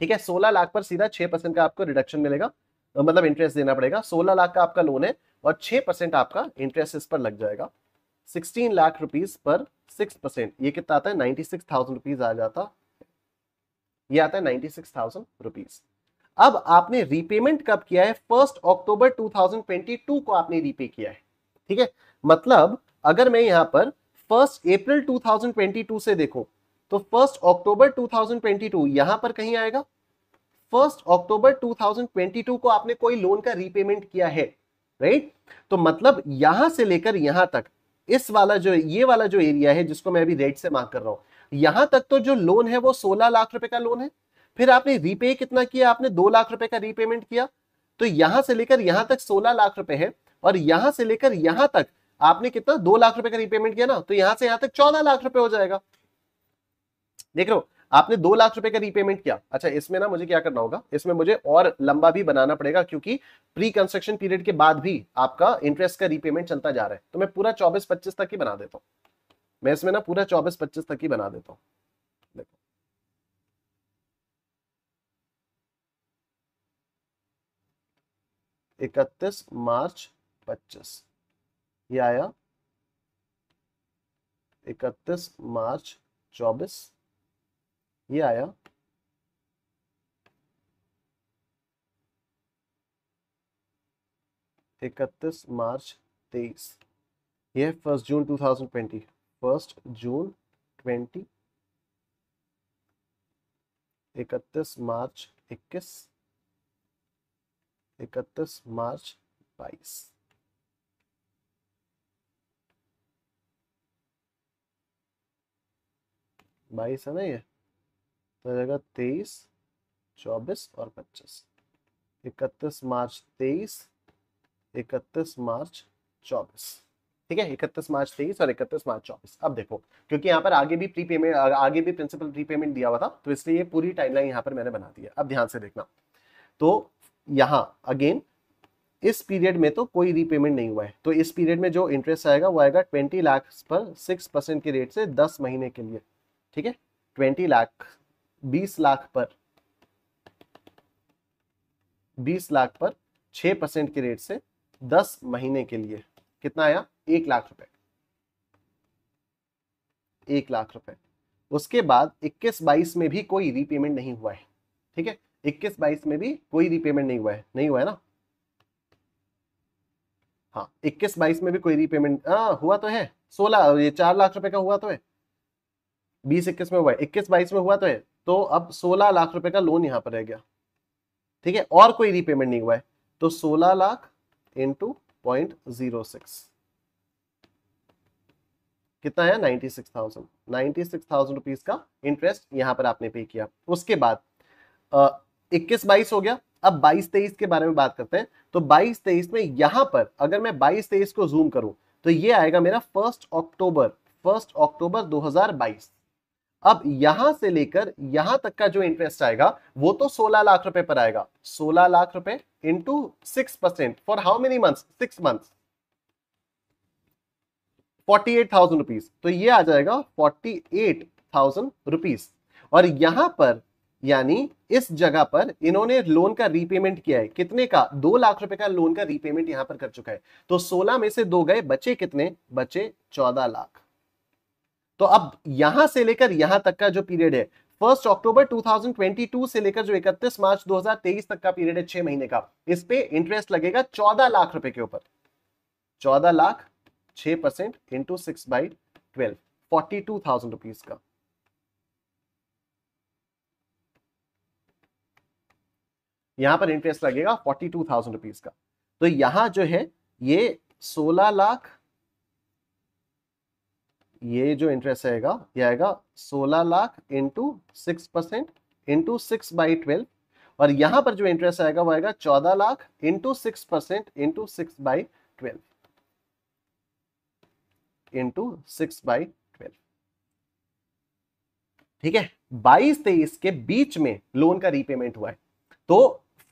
ठीक है सोलह लाख पर सीधा छह परसेंट का आपको रिडक्शन मिलेगा मतलब इंटरेस्ट देना पड़ेगा सोलह लाख का आपका लोन है और छह परसेंट आपका इंटरेस्ट इस पर लग जाएगा सिक्सटीन लाख रुपीज पर सिक्स परसेंट ये कितना आता है नाइन्टी सिक्स थाउजेंड रुपीज आ जाता ये आता है नाइन्टी सिक्स थाउजेंड रुपीज अब आपने रीपेमेंट कब किया है फर्स्ट अक्टूबर 2022 को आपने रीपे किया है ठीक है मतलब अगर मैं यहां पर फर्स्ट अप्रैल 2022 से देखूं तो फर्स्ट अक्टूबर 2022 यहां पर कहीं आएगा फर्स्ट अक्टूबर 2022 को आपने कोई लोन का रीपेमेंट किया है राइट तो मतलब यहां से लेकर यहां तक इस वाला जो ये वाला जो एरिया है जिसको मैं अभी रेट से मार्क कर रहा हूं यहां तक तो जो लोन है वो सोलह लाख रुपए का लोन है फिर आपने रीपे कितना किया आपने दो लाख रुपए का रीपेमेंट किया तो यहां से लेकर यहां तक सोलह लाख रुपए है और यहां से लेकर यहां तक आपने कितना दो लाख रुपए का रीपेमेंट किया ना तो यहां से यहां तक चौदह लाख रुपए हो जाएगा देख रहे हो आपने दो लाख रुपए का रीपेमेंट किया अच्छा इसमें ना मुझे क्या करना होगा इसमें मुझे और लंबा भी बनाना पड़ेगा क्योंकि प्री कंस्ट्रक्शन पीरियड के बाद भी आपका इंटरेस्ट का रीपेमेंट चलता जा रहा है तो मैं पूरा चौबीस पच्चीस तक ही बना देता हूँ मैं इसमें ना पूरा चौबीस पच्चीस तक ही बना देता हूँ देखो इकतीस मार्च पच्चीस ये आया इकतीस मार्च चौबीस ये आया इकतीस मार्च तेईस ये है first June two thousand twenty first June twenty इकतीस मार्च इक्कीस इकतीस मार्च बाईस बाईस है ना ये तो जाएगा तेईस चौबीस और पच्चीस इकतीस मार्च तेईस इकतीस मार्च चौबीस ठीक है इकतीस मार्च तेईस और इकतीस मार्च चौबीस अब देखो क्योंकि यहाँ पर आगे भी प्री पेमेंट आगे भी प्रिंसिपल प्री पेमेंट दिया हुआ था तो इसलिए पूरी टाइमलाइन यहाँ पर मैंने बना दी है अब ध्यान से देखना तो यहाँ अगेन इस पीरियड में तो कोई रीपेमेंट नहीं हुआ है तो इस पीरियड में जो इंटरेस्ट आएगा वो आएगा ट्वेंटी लाख पर सिक्स परसेंट के रेट से दस महीने के लिए ठीक है ट्वेंटी लाख बीस लाख पर बीस लाख पर छह परसेंट के रेट से दस महीने के लिए कितना आया एक लाख रुपए एक लाख रुपए उसके बाद 21-22 में भी कोई रीपेमेंट नहीं हुआ है ठीक है 21-22 में भी कोई रीपेमेंट नहीं हुआ है नहीं हुआ है ना हाँ 21-22 में भी कोई रीपेमेंट हाँ, हुआ तो है सोलह ये चार लाख रुपए का हुआ तो है बीस इक्कीस में हुआ है इक्कीस बाईस में हुआ तो है तो अब सोलह लाख रुपए का लोन यहाँ पर रह गया ठीक है और कोई रीपेमेंट नहीं हुआ है तो सोलह lakh into point zero six कितना है ninety six thousand ninety six thousand rupees का इंटरेस्ट यहाँ पर आपने पे किया उसके बाद इक्कीस बाईस हो गया अब बाईस तेईस के बारे में बात करते हैं तो बाईस तेईस में यहां पर अगर मैं बाईस तेईस को जूम करूं तो ये आएगा मेरा फर्स्ट अक्टूबर फर्स्ट अक्टूबर बाईस अब यहां से लेकर यहां तक का जो इंटरेस्ट आएगा वो तो 16 लाख रुपए पर आएगा 16 लाख रुपए into six percent for how many months six months 48,000 rupees तो ये आ जाएगा 48,000 रुपीस और यहां पर यानी इस जगह पर इन्होंने लोन का रीपेमेंट किया है कितने का दो लाख रुपए का लोन का रीपेमेंट यहां पर कर चुका है तो सोलह में से दो गए बचे कितने बचे चौदह लाख तो अब यहां से लेकर यहां तक का जो पीरियड है फर्स्ट अक्टूबर 2022 से लेकर जो 31 मार्च 2023 तक का पीरियड है छह महीने का इस पे इंटरेस्ट लगेगा 14 लाख रुपए के ऊपर 14 lakh 6 percent into six by twelve forty two thousand rupees का यहां पर इंटरेस्ट लगेगा फोर्टी टू थाउजेंड रुपीज का तो यहां जो है ये सोलह लाख ये जो इंटरेस्ट आएगा ये आएगा सोलह lakh into six percent into six by twelve और यहां पर जो इंटरेस्ट आएगा वो आएगा चौदह lakh into six percent into six by twelve into six by twelve ठीक है बाईस तेईस के बीच में लोन का रीपेमेंट हुआ है तो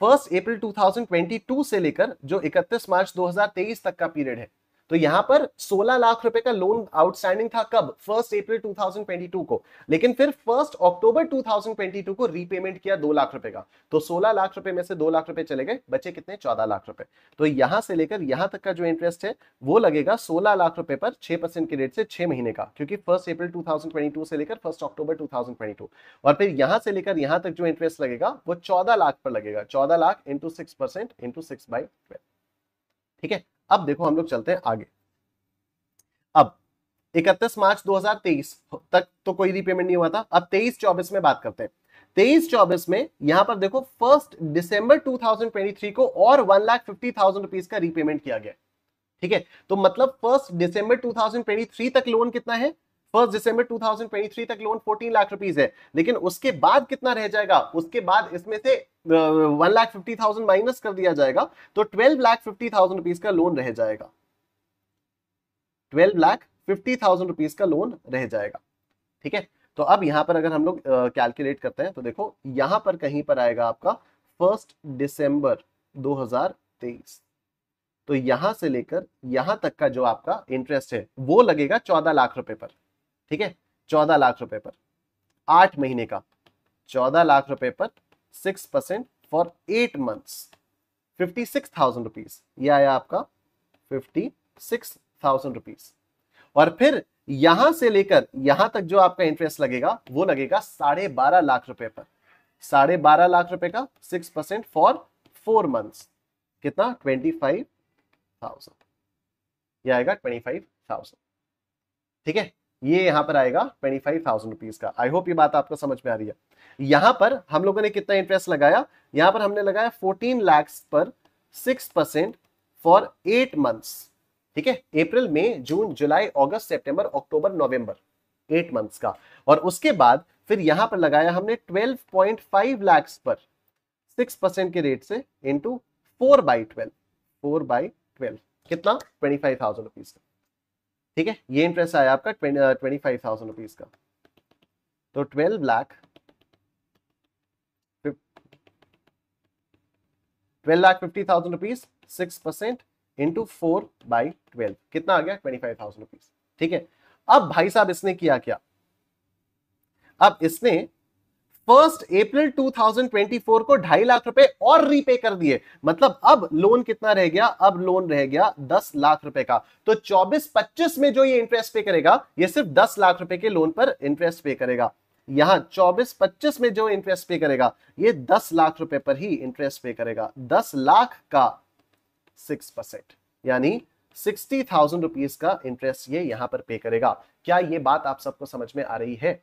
फर्स्ट अप्रैल 2022 से लेकर जो 31 मार्च 2023 तक का पीरियड है तो यहाँ पर 16 लाख रुपए का लोन आउटस्टैंडिंग था कब फर्स्ट अप्रैल 2022 को लेकिन फिर फर्स्ट अक्टूबर 2022 को रीपेमेंट किया दो लाख रुपए का तो 16 लाख रुपए में से दो लाख रुपए चले गए बचे कितने चौदह लाख रुपए तो यहां से लेकर यहां तक का जो इंटरेस्ट है वो लगेगा सोलह लाख रुपए पर छह परसेंट के रेट से छह महीने का क्योंकि फर्स्ट अप्रैल टू से लेकर फर्स्ट अक्टूबर टू और फिर यहां से लेकर यहां तक जो इंटरेस्ट लगेगा वो चौदह लाख पर लगेगा चौदह lakh into six percent into six by twelve ठीक है अब देखो हम लोग चलते हैं आगे अब 31 मार्च 2023 तक तो कोई रीपेमेंट नहीं हुआ था अब 23 24 में बात करते हैं 23 24 में यहां पर देखो फर्स्ट दिसंबर 2023 को और one lakh fifty thousand rupees का रीपेमेंट किया गया ठीक है तो मतलब फर्स्ट दिसंबर 2023 तक लोन कितना है फर्स्ट दिसंबर 2023 तक लोन 14 लाख रुपीज है लेकिन उसके बाद कितना रह जाएगा उसके बाद इसमें से one lakh fifty thousand minus कर दिया जाएगा तो twelve lakh fifty thousand rupees का लोन रह जाएगा twelve lakh fifty thousand rupees का लोन रह जाएगा ठीक है तो अब यहां पर अगर हम लोग कैलकुलेट करते हैं तो देखो यहां पर कहीं पर आएगा आपका फर्स्ट दिसंबर 2023 तो यहां से लेकर यहां तक का जो आपका इंटरेस्ट है वो लगेगा चौदह लाख रुपए पर ठीक है चौदह लाख रुपए पर आठ महीने का चौदह लाख रुपए पर six percent for eight month fifty six thousand rupees यह आया आपका फिफ्टी सिक्स थाउजेंड रुपीज और फिर यहां से लेकर यहां तक जो आपका इंटरेस्ट लगेगा वो लगेगा साढ़े बारह लाख रुपए पर साढ़े बारह लाख रुपए का six percent for four month कितना ट्वेंटी फाइव थाउजेंड यह आएगा ट्वेंटी फाइव थाउजेंड ठीक है ये यहां पर आएगा ट्वेंटी फाइव थाउजेंड रुपीज का आई होप ये बात आपको समझ में आ रही है यहां पर हम लोगों ने कितना इंटरेस्ट लगाया यहां पर हमने लगाया फोर्टीन लैक्स पर six percent for eight months ठीक है अप्रैल मई जून जुलाई अगस्त सितंबर अक्टूबर नवंबर एट मंथ्स का और उसके बाद फिर यहां पर लगाया हमने ट्वेल्व पॉइंट फाइव लाख पर सिक्स परसेंट के रेट से into four by twelve four by twelve कितना ट्वेंटी फाइव थाउजेंड रुपीज का ठीक है ये इंटरेस्ट आया आपका ट्वेंटी फाइव थाउजेंड रुपीज का तो twelve lakh twelve lakh fifty thousand rupees six percent into four by twelve कितना आ गया ट्वेंटी फाइव थाउजेंड रुपीज ठीक है अब भाई साहब इसने किया क्या अब इसने फर्स्ट अप्रैल 2024 को ढाई लाख रुपए और रीपे कर दिए मतलब अब लोन कितना रह गया अब लोन रह गया दस लाख रुपए का तो चौबीस पच्चीस में जो ये इंटरेस्ट पे करेगा ये सिर्फ दस लाख रुपए के लोन पर इंटरेस्ट पे करेगा यहां 24 25 में जो इंटरेस्ट पे करेगा ये दस लाख रुपए पर ही इंटरेस्ट पे करेगा दस लाख का सिक्स परसेंट यानी सिक्सटी थाउजेंड रुपीज का इंटरेस्ट ये यहां पर पे करेगा क्या ये बात आप सबको समझ में आ रही है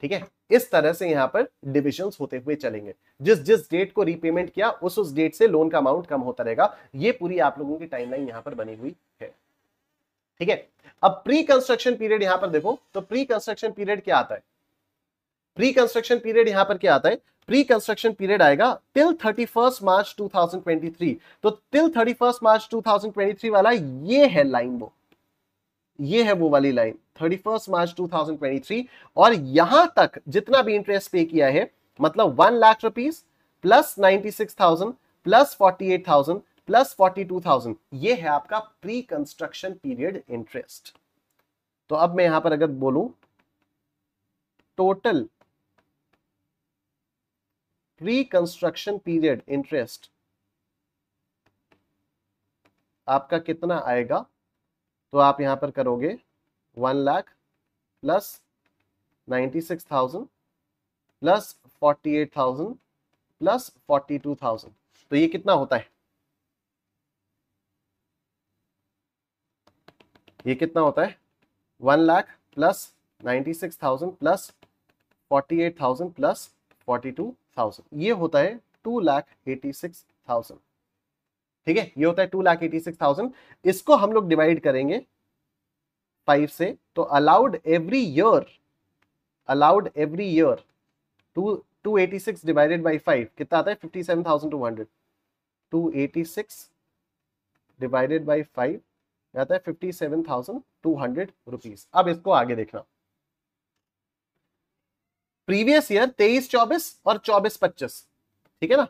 ठीक है इस तरह से यहाँ पर डिविजन होते हुए चलेंगे जिस जिस डेट को रीपेमेंट किया उस उस डेट से लोन का अमाउंट कम होता रहेगा ये पूरी आप लोगों की टाइमलाइन यहाँ पर बनी हुई है ठीक है अब प्री कंस्ट्रक्शन पीरियड यहां पर देखो तो प्री कंस्ट्रक्शन पीरियड क्या आता है प्री कंस्ट्रक्शन पीरियड यहां पर क्या आता है प्री कंस्ट्रक्शन पीरियड आएगा till thirty first March two thousand twenty three तो till thirty first March two thousand twenty three वाला ये है लाइन वो ये है वो वाली लाइन थर्टी फर्स्ट मार्च 2023 और यहां तक जितना भी इंटरेस्ट पे किया है मतलब one lakh rupees plus ninety six thousand plus forty eight thousand plus forty two thousand ये है आपका प्री कंस्ट्रक्शन पीरियड इंटरेस्ट तो अब मैं यहां पर अगर बोलूं total pre construction period interest आपका कितना आएगा तो आप यहां पर करोगे one lakh plus ninety six thousand plus forty eight thousand plus forty two thousand तो ये कितना होता है ये कितना होता है one lakh plus ninety six thousand plus forty eight thousand plus forty two thousand ये होता है two lakh eighty six thousand ठीक है ये होता है two lakh eighty six thousand इसको हम लोग डिवाइड करेंगे फाइव से तो allowed every year allowed every year two two eighty six divided by five कितना आता है fifty seven thousand two hundred two eighty six divided by five आता है fifty seven thousand two hundred rupees अब इसको आगे देखना प्रीवियस ईयर तेईस चौबीस और चौबीस पच्चीस ठीक है ना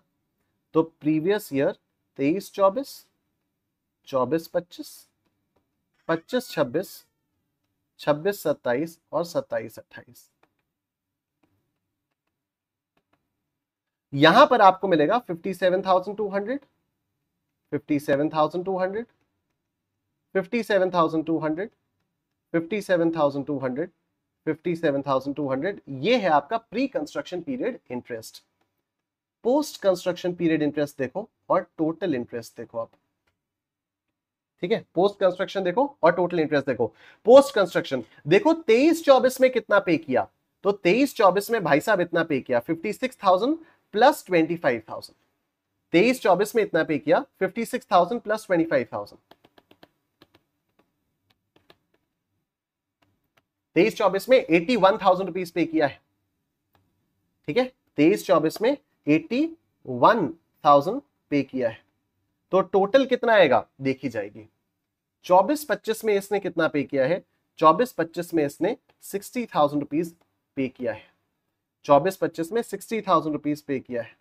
तो प्रीवियस ईयर तेईस चौबीस चौबीस पच्चीस पच्चीस छब्बीस छब्बीस सत्ताईस और सत्ताईस अट्ठाईस यहां पर आपको मिलेगा fifty seven thousand two hundred fifty seven thousand two hundred fifty seven thousand two hundred fifty seven thousand two hundred fifty seven thousand two hundred ये है आपका pre construction period interest post construction period interest देखो और total interest देखो आप ठीक है post construction देखो और टोटल इंटरेस्ट देखो पोस्ट कंस्ट्रक्शन देखो तेईस चौबीस में कितना पे किया तो तेईस चौबीस में भाई साहब इतना पे किया fifty six thousand plus twenty five thousand तेईस चौबीस में इतना पे किया fifty six thousand plus twenty five thousand तेईस चौबीस में एटी वन थाउजेंड रुपीज पे किया है ठीक है तेईस चौबीस में एटी वन थाउजेंड पे किया है तो टोटल कितना आएगा देखी जाएगी चौबीस पच्चीस में इसने कितना पे किया है चौबीस पच्चीस में इसने सिक्सटी थाउजेंड रुपीज पे किया है चौबीस पच्चीस में सिक्सटी थाउजेंड रुपीज पे किया है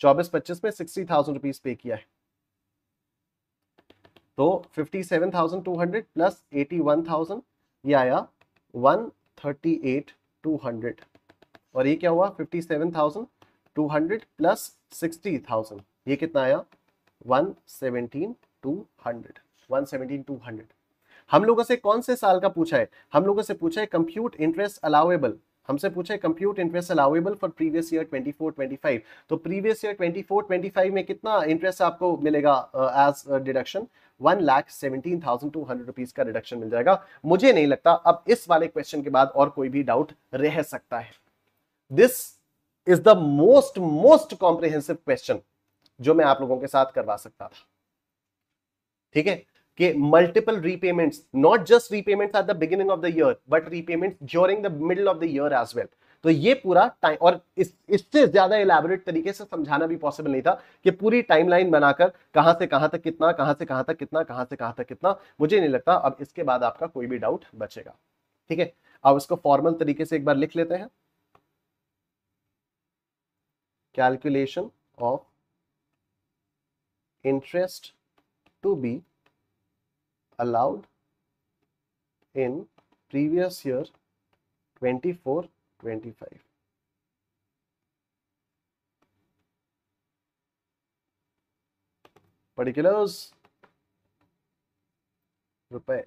चौबीस पच्चीस में सिक्सटी थाउजेंड रुपीज पे किया है तो fifty seven thousand two hundred plus eighty one thousand ये आया one thirty eight two hundred और ये क्या हुआ fifty seven thousand two hundred plus sixty thousand ये कितना आया one seventeen two hundred one seventeen two hundred हम लोगों से कौन से साल का पूछा है हम लोगों से पूछा है कंप्यूट इंटरेस्ट अलाउेबल हमसे पूछा है compute interest allowable for previous year 24 25 तो प्रीवियस ईयर 24 25 में कितना इंटरेस्ट आपको मिलेगा as deduction one lakh seventeen thousand two hundred rupees का रिडक्शन मिल जाएगा मुझे नहीं लगता अब इस वाले क्वेश्चन के बाद और कोई भी डाउट रह सकता है this is the most most comprehensive question जो मैं आप लोगों के साथ करवा सकता था ठीक है कि multiple repayments not just repayment at the beginning of the year but repayment during the middle of the year as well तो ये पूरा टाइम और इस इससे ज्यादा इलेबोरेट तरीके से समझाना भी पॉसिबल नहीं था कि पूरी टाइमलाइन बनाकर कहां से कहां तक कितना कहां से कहां तक कितना कहां से कहां तक कितना मुझे नहीं लगता अब इसके बाद आपका कोई भी डाउट बचेगा ठीक है अब इसको फॉर्मल तरीके से एक बार लिख लेते हैं calculation of interest to be allowed in previous year 24 25 particulars repair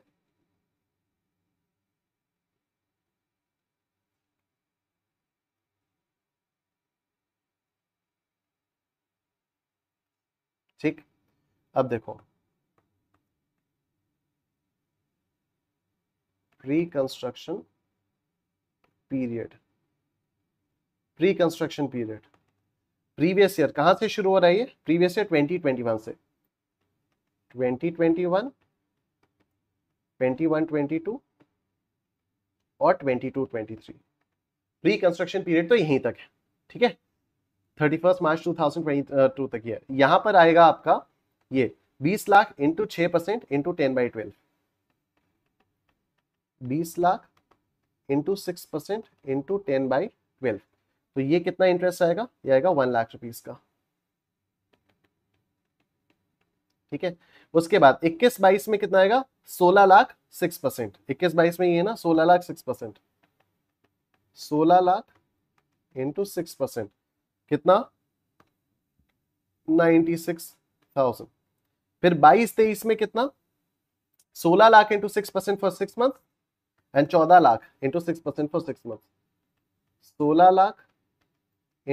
ठीक अब देखो pre construction period pre construction period previous year कहां से शुरू हो रहा है ये प्रीवियस ईयर 2021 से 2021 21 वन और 22 23 प्री कंस्ट्रक्शन पीरियड तो यहीं तक है ठीक है thirty first March two thousand twenty two तक ये यहाँ पर आएगा आपका ये बीस लाख इंटू छ percent into ten by twelve बीस lakh into six percent into ten by twelve तो ये कितना इंटरेस्ट आएगा ये आएगा वन लाख रुपीज का ठीक है उसके बाद इक्कीस बाईस में कितना आएगा सोलह लाख सिक्स परसेंट इक्कीस बाईस में ये ना सोलह लाख सिक्स परसेंट सोलह लाख इंटू सिक्स परसेंट कितना 96,000 फिर 22 तेईस में कितना 16 lakh into six percent for six month and 14 lakh into six percent for six month 16 lakh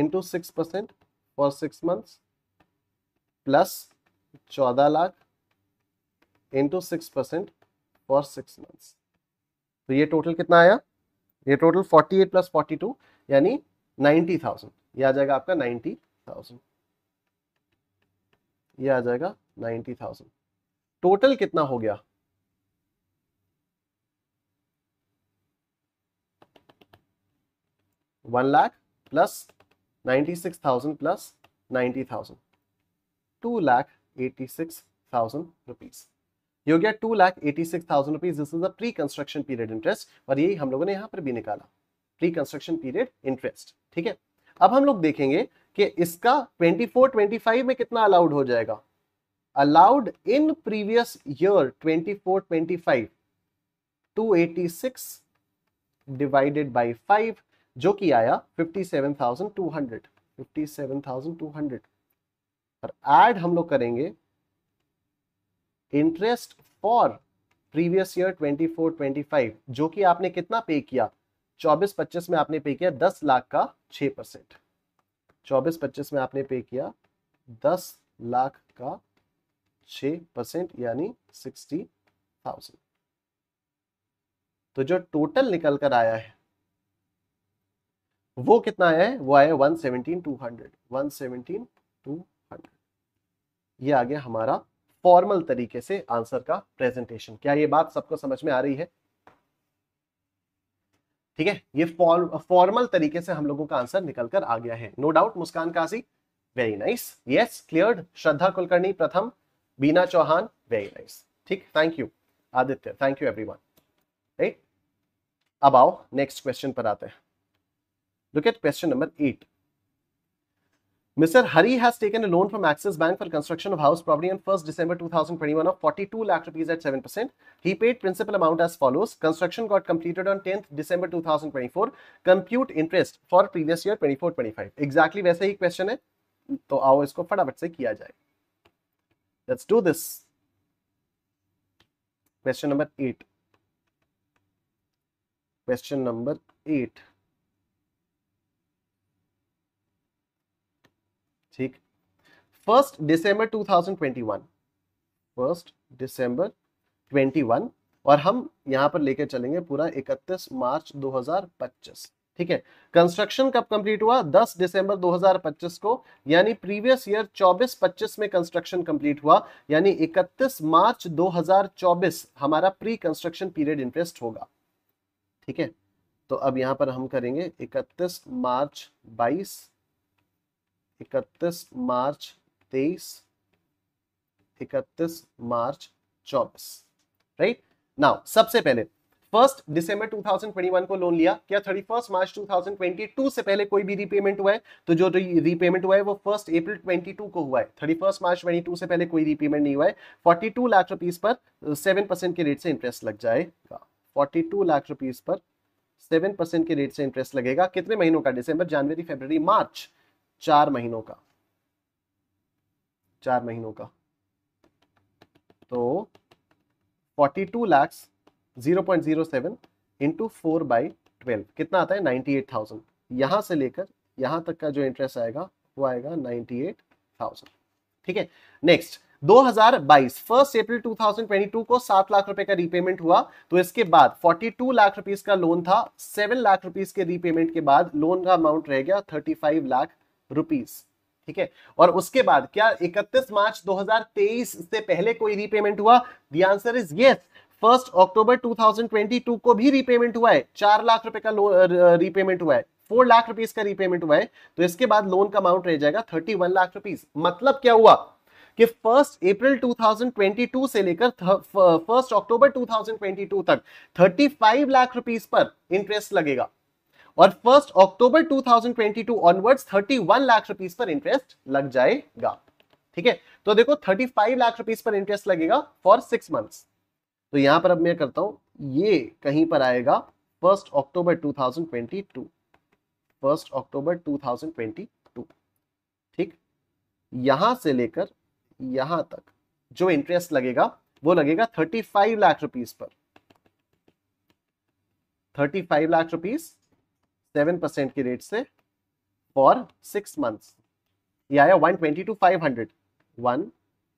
into six percent for six month plus 14 lakh into six percent for six month तो ये total कितना आया ये टोटल 48 प्लस फोर्टी यानी 90,000 ये आ जाएगा आपका नाइन्टी थाउजेंड ये आ जाएगा नाइन्टी थाउजेंड टोटल कितना हो गया one lakh plus ninety six thousand plus ninety thousand two lakh eighty six thousand rupees योग गया two lakh eighty six thousand rupees this is the pre construction period interest और यही हम लोगों ने यहां पर भी निकाला प्री कंस्ट्रक्शन पीरियड इंटरेस्ट ठीक है अब हम लोग देखेंगे कि इसका 24, 25 में कितना अलाउड हो जाएगा allowed in previous year 24, 25 286 divided by 5 जो कि आया 57,200 57,200 और ऐड हम लोग करेंगे इंटरेस्ट फॉर प्रीवियस ईयर 24, 25 जो कि आपने कितना पे किया 57,200 चौबीस पच्चीस में आपने पे किया दस लाख का छ परसेंट चौबीस पच्चीस में आपने पे किया दस लाख का छ परसेंट यानी सिक्सटी थाउजेंड तो जो टोटल निकल कर आया है वो कितना आया है वो आया one seventeen two hundred one seventeen two hundred ये आ गया हमारा फॉर्मल तरीके से आंसर का प्रेजेंटेशन क्या ये बात सबको समझ में आ रही है ठीक है ये फॉर्मल तरीके से हम लोगों का आंसर निकल कर आ गया है no doubt Muskan Kazi very nice yes clear Shraddha Kulkarni Pratham Beena Chauhan very nice ठीक thank you Aditya thank you one right अब आओ नेक्स्ट क्वेश्चन पर आते हैं look at question number eight Mr. Hari has taken a loan from Axis Bank for construction of house property on 1st December 2021 of 42 lakh rupees at 7%. He paid principal amount as follows. Construction got completed on 10th December 2024. Compute interest for previous year 24-25. Exactly वैसे ही question है. तो आओ इसको फटाफट से किया जाए. Let's do this. Question number 8. Question number 8. ठीक फर्स्ट दिसंबर 2021 फर्स्ट दिसंबर 21 और हम यहां पर लेकर चलेंगे पूरा 31 मार्च 2025 ठीक है कंस्ट्रक्शन कब कंप्लीट हुआ 10 दिसंबर 2025 को यानी प्रीवियस ईयर 24-25 में कंस्ट्रक्शन कंप्लीट हुआ यानी 31 मार्च 2024 हमारा प्री कंस्ट्रक्शन पीरियड इंटरेस्ट होगा ठीक है तो अब यहां पर हम करेंगे 31 मार्च 22 इकतीस मार्च तेईस इकतीस मार्च चौबीस राइट नाउ सबसे पहले फर्स्ट दिसंबर 2021 को लोन लिया क्या थर्टी फर्स्ट मार्च 2022 से पहले कोई भी रीपेमेंट हुआ है तो जो रीपेमेंट हुआ है वो फर्स्ट अप्रैल 22 को हुआ है थर्टी फर्स्ट मार्च 22 से पहले कोई रीपेमेंट नहीं हुआ है 42 लाख रुपीज पर 7 uh, परसेंट के रेट से इंटरेस्ट लग जाएगा 42 लाख रुपीज पर सेवन परसेंट के रेट से इंटरेस्ट लगेगा कितने महीनों का डिसंबर जनवरी फेबर मार्च चार महीनों का चार महीनों का तो forty two lakhs zero point zero seven into four by twelve कितना आता है नाइन्टी एट थाउजेंड यहाँ से लेकर यहां तक का जो इंटरेस्ट आएगा वो आएगा नाइन्टी एट थाउजेंड ठीक है नेक्स्ट 2022 फर्स्ट अप्रैल 2022 को सात लाख रुपए का रीपेमेंट हुआ तो इसके बाद 42 लाख रुपीस का लोन था सेवन लाख रुपीस के रीपेमेंट के बाद लोन का अमाउंट रह गया 35 लाख रुपीज ठीक है और उसके बाद क्या 31 मार्च 2023 से पहले कोई रीपेमेंट हुआ the answer is yes first October 2022 को भी रीपेमेंट हुआ है चार लाख रुपए का रीपेमेंट हुआ है फोर लाख रुपीज का रीपेमेंट हुआ है तो इसके बाद लोन का अमाउंट रह जाएगा थर्टी वन लाख रुपीज मतलब क्या हुआ कि फर्स्ट अप्रैल 2022 से लेकर फर्स्ट अक्टूबर 2022 तक 35 लाख रुपीस पर इंटरेस्ट लगेगा और first October 2022 onwards 31 lakh rupees पर इंटरेस्ट लग जाएगा ठीक है तो देखो 35 लाख रुपीस पर इंटरेस्ट लगेगा फॉर सिक्स मंथ्स तो यहां पर अब मैं करता हूं ये कहीं पर आएगा फर्स्ट अक्टूबर 2022 फर्स्ट अक्टूबर 2022 ठीक यहां से लेकर यहां तक जो इंटरेस्ट लगेगा वो लगेगा 35 लाख रुपीस पर 35 लाख रुपीस सेवन परसेंट के रेट से फॉर सिक्स मंथ्स ये आया one twenty two five hundred one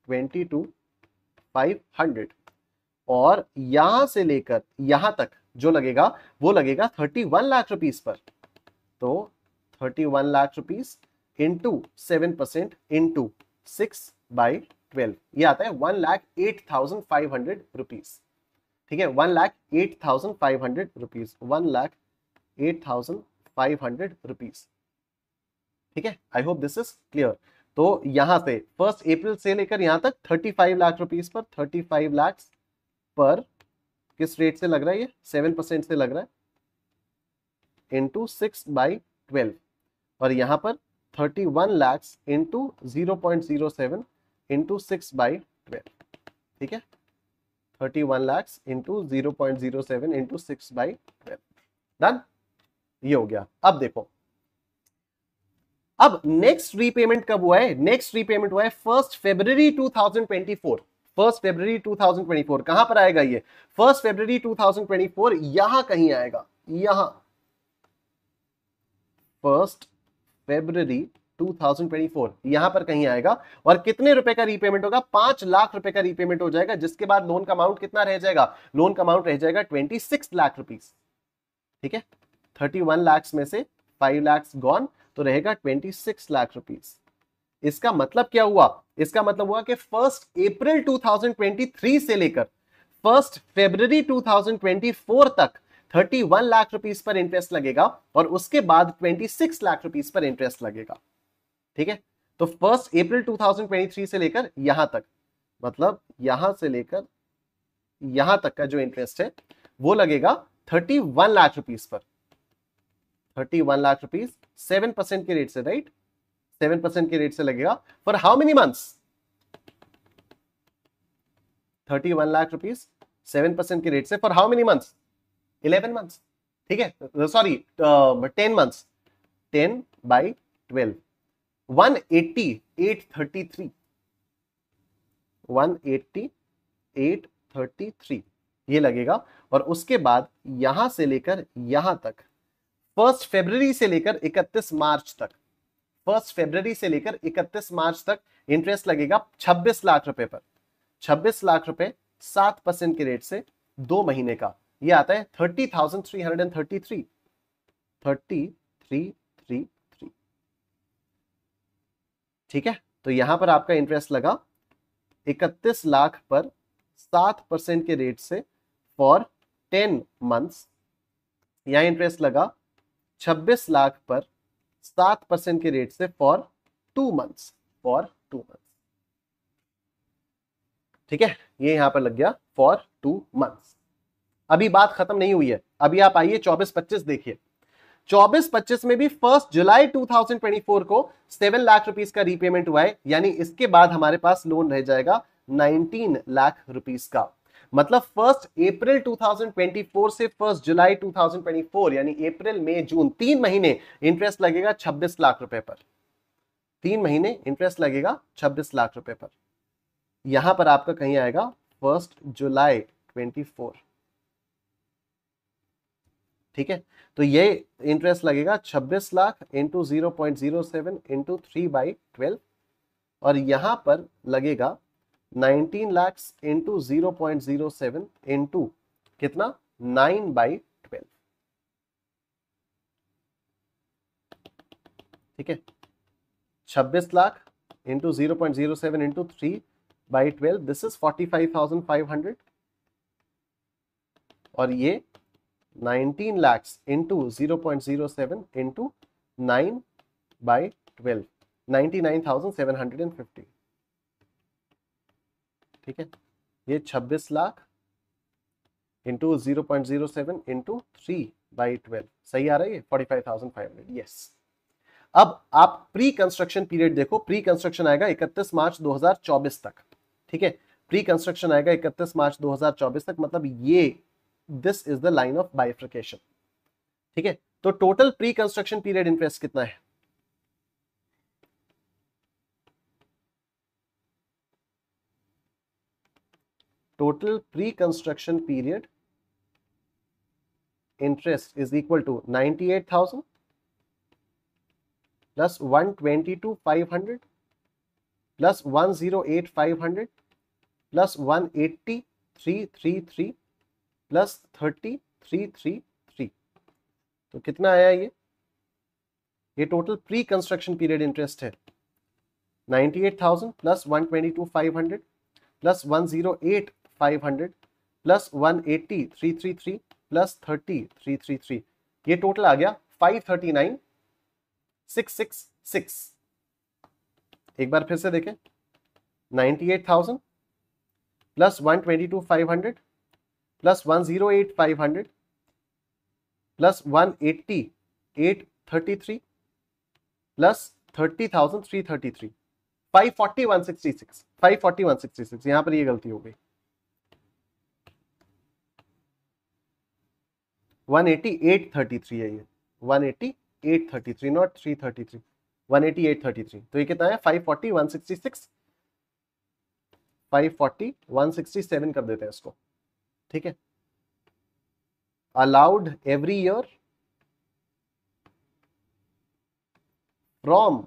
twenty two five hundred और यहां से लेकर यहां तक जो लगेगा वो लगेगा थर्टी वन लाख रुपीज पर तो thirty one lakh rupees into seven percent into six by twelve ये आता है one lakh eight thousand five hundred rupees ठीक है one lakh eight thousand five hundred rupees one lakh eight thousand ठीक है I hope this is clear तो यहां से फर्स्ट अप्रैल से लेकर यहां तक थर्टी फाइव लाख रुपीज पर थर्टी फाइव लाख पर किस रेट से लग रहा है ये सेवन परसेंट से लग रहा है इंटू सिक्स बाई ट्वेल्व और यहां पर thirty one lakhs into zero point zero seven into six by twelve ठीक है thirty one lakhs into zero point zero seven into six by twelve done ये हो गया अब देखो अब नेक्स्ट रीपेमेंट कब हुआ है नेक्स्ट रीपेमेंट हुआ है फर्स्ट फेब्रवरी 2024 फर्स्ट फेब्रवरी 2024 कहां पर आएगा ये फर्स्ट फेब्रवरी 2024 यहां कहीं आएगा यहां फर्स्ट फेब्रवरी 2024 यहां पर कहीं आएगा और कितने रुपए का रीपेमेंट होगा पांच लाख रुपए का रीपेमेंट हो जाएगा जिसके बाद लोन का अमाउंट कितना रह जाएगा लोन का अमाउंट रह जाएगा ट्वेंटी सिक्स लाख रुपीज ठीक है थर्टी वन लैक्स में से फाइव लैक्स गॉन तो रहेगा ट्वेंटी सिक्स लाख रुपीज इसका मतलब क्या हुआ इसका मतलब हुआ कि फर्स्ट अप्रैल 2023 से लेकर फर्स्ट फेबररी 2024 तक 31 लाख रुपीज पर इंटरेस्ट लगेगा और उसके बाद 26 लाख रुपीज पर इंटरेस्ट लगेगा ठीक है तो फर्स्ट अप्रैल 2023 से लेकर यहां तक मतलब यहां से लेकर यहां तक का जो इंटरेस्ट है वो लगेगा 31 लाख रुपीज पर thirty one lakh rupees seven percent के रेट से राइट सेवन परसेंट के रेट से लगेगा for how many months thirty one lakh rupees seven percent के रेट से for how many months eleven months ठीक है sorry ten months ten by twelve one eighty eight thirty three one eighty eight thirty three ये लगेगा और उसके बाद यहां से लेकर यहां तक फर्स्ट फेब्रवरी से लेकर 31 मार्च तक फर्स्ट फेब्रवरी से लेकर 31 मार्च तक इंटरेस्ट लगेगा 26 लाख रुपए पर 26 लाख रुपए सात परसेंट के रेट से दो महीने का ये आता है thirty thousand three hundred and thirty three thirty three three three ठीक है तो यहां पर आपका इंटरेस्ट लगा इकतीस लाख पर सात परसेंट के रेट से फॉर टेन मंथ्स यहां इंटरेस्ट लगा 26 लाख पर 7 परसेंट के रेट से for two months for two months ठीक है ये यहां पर लग गया फॉर टू मंथ्स अभी बात खत्म नहीं हुई है अभी आप आइए 24-25 देखिए 24-25 में भी फर्स्ट जुलाई 2024 को 7 लाख रुपीस का रीपेमेंट हुआ है यानी इसके बाद हमारे पास लोन रह जाएगा 19 लाख रुपीस का मतलब फर्स्ट अप्रैल 2024 से फर्स्ट जुलाई 2024 यानी अप्रैल मई जून तीन महीने इंटरेस्ट लगेगा 26 लाख रुपए पर तीन महीने इंटरेस्ट लगेगा 26 लाख रुपए पर यहां पर आपका कहीं आएगा फर्स्ट जुलाई 24 ठीक है तो ये इंटरेस्ट लगेगा 26 lakh into zero point zero seven into three by twelve और यहां पर लगेगा 19 पॉइंट जीरो सेवन इंटू कितना 9 बाई ट्वेल्व ठीक है 26 lakh into zero point zero seven into three by twelve this is forty five thousand five hundred और ये 19 lakhs into zero point zero seven into nine by twelve ninety nine thousand seven hundred and fifty ठीक है ये छब्बीस lakh into zero point zero seven into three by twelve सही आ रहा है forty five thousand five hundred yes अब आप प्री कंस्ट्रक्शन पीरियड देखो प्री कंस्ट्रक्शन आएगा इकतीस मार्च दो हजार चौबीस तक ठीक है प्री कंस्ट्रक्शन आएगा इकतीस मार्च दो हजार चौबीस तक मतलब ये this is the line of bifurcation ठीक है तो total pre construction period interest कितना है construction period interest is equal to equal eight 98,000 प्लस 122,500 twenty 108,500 five 180,333 plus thirty three three three तो कितना आया ये ये total pre construction period interest है ninety eight thousand plus one twenty two five hundred plus one zero eight five hundred plus one eighty three three three plus thirty three three three ये total आ गया five thirty nine six six six एक बार फिर से देखें ninety eight thousand plus one twenty two five hundred plus one zero eight five hundred plus one eighty eight thirty three plus thirty thousand three thirty three five forty one sixty six five forty one sixty six यहाँ पर ये गलती हो गई one eighty eight thirty three है ये one eighty eight thirty three not three thirty three one eighty eight thirty three तो ये कितना है five forty one sixty six five forty one sixty seven कर देते हैं इसको ठीक है allowed every year from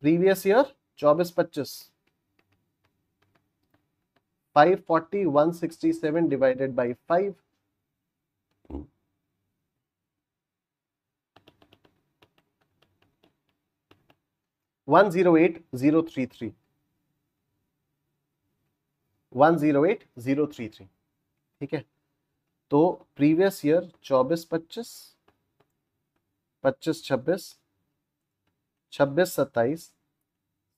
previous year चौबीस पच्चीस five forty one sixty seven divided by five one zero zero three three one zero eight zero three three ठीक है तो प्रीवियस ईयर चौबीस पच्चीस पच्चीस छब्बीस छब्बीस सत्ताईस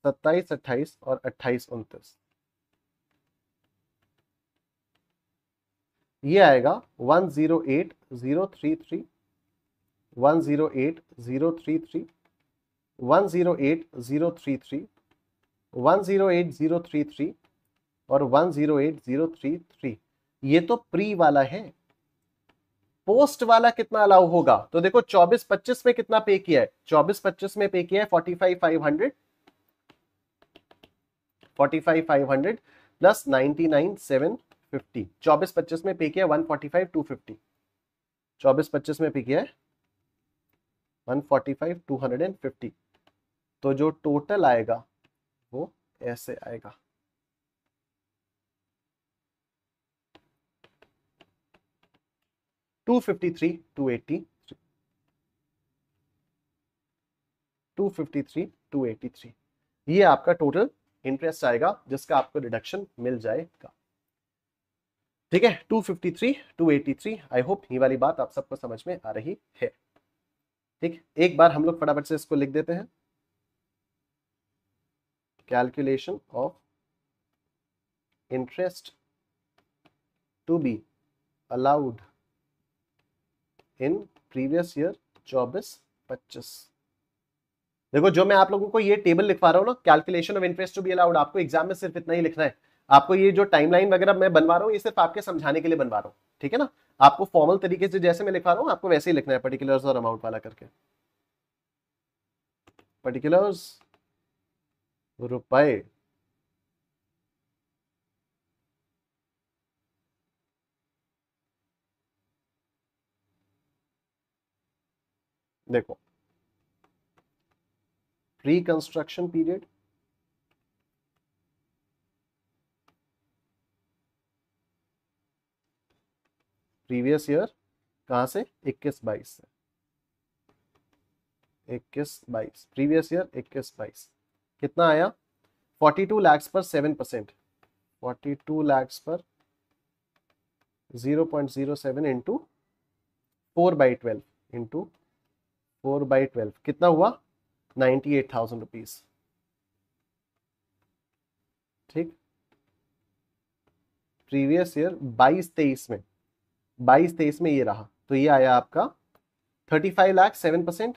सत्ताईस अट्ठाईस और अट्ठाईस उनतीस ये आएगा one zero eight zero three three one zero eight zero three three one zero eight zero three three one zero eight zero और वन ज़ीरो ये तो प्री वाला है पोस्ट वाला कितना अलाउ होगा तो देखो 2425 में कितना पे किया है 2425 में पे किया है 45 500 प्लस 99 750 में पे किया है 145 में पे किया है तो जो टोटल आएगा वो ऐसे आएगा two fifty three two eighty three two fifty three two eighty three ये आपका टोटल इंटरेस्ट आएगा जिसका आपको डिडक्शन मिल जाएगा ठीक है 253, 283 आई होप ये वाली बात आप सबको समझ में आ रही है ठीक एक बार हम लोग फटाफट से इसको लिख देते हैं calculation of interest to be allowed in previous year चौबीस पच्चीस देखो जो मैं आप लोगों को ये टेबल लिखवा रहा हूँ ना calculation of interest to be allowed आपको एग्जाम में सिर्फ इतना ही लिखना है आपको ये जो टाइमलाइन वगैरह मैं बनवा रहा हूँ ये सिर्फ आपके समझाने के लिए बनवा रहा हूँ ठीक है ना आपको फॉर्मल तरीके से जैसे मैं लिखवा रहा हूँ आपको वैसे ही लिखना है पर्टिकुलर्स और अमाउंट वाला करके पर्टिकुलर्स रुपए देखो pre construction period previous year कहा से इक्कीस बाईस से इक्कीस बाईस प्रीवियस ईयर इक्कीस बाईस कितना आया 42 लाख पर 7 परसेंट फोर्टी टू लैक्स पर zero point zero seven into four by twelve into four by twelve कितना हुआ नाइन्टी एट थाउजेंड रुपीज ठीक प्रीवियस ईयर बाईस तेईस में बाईस तेईस में ये रहा तो ये आया आपका thirty five lakhs seven percent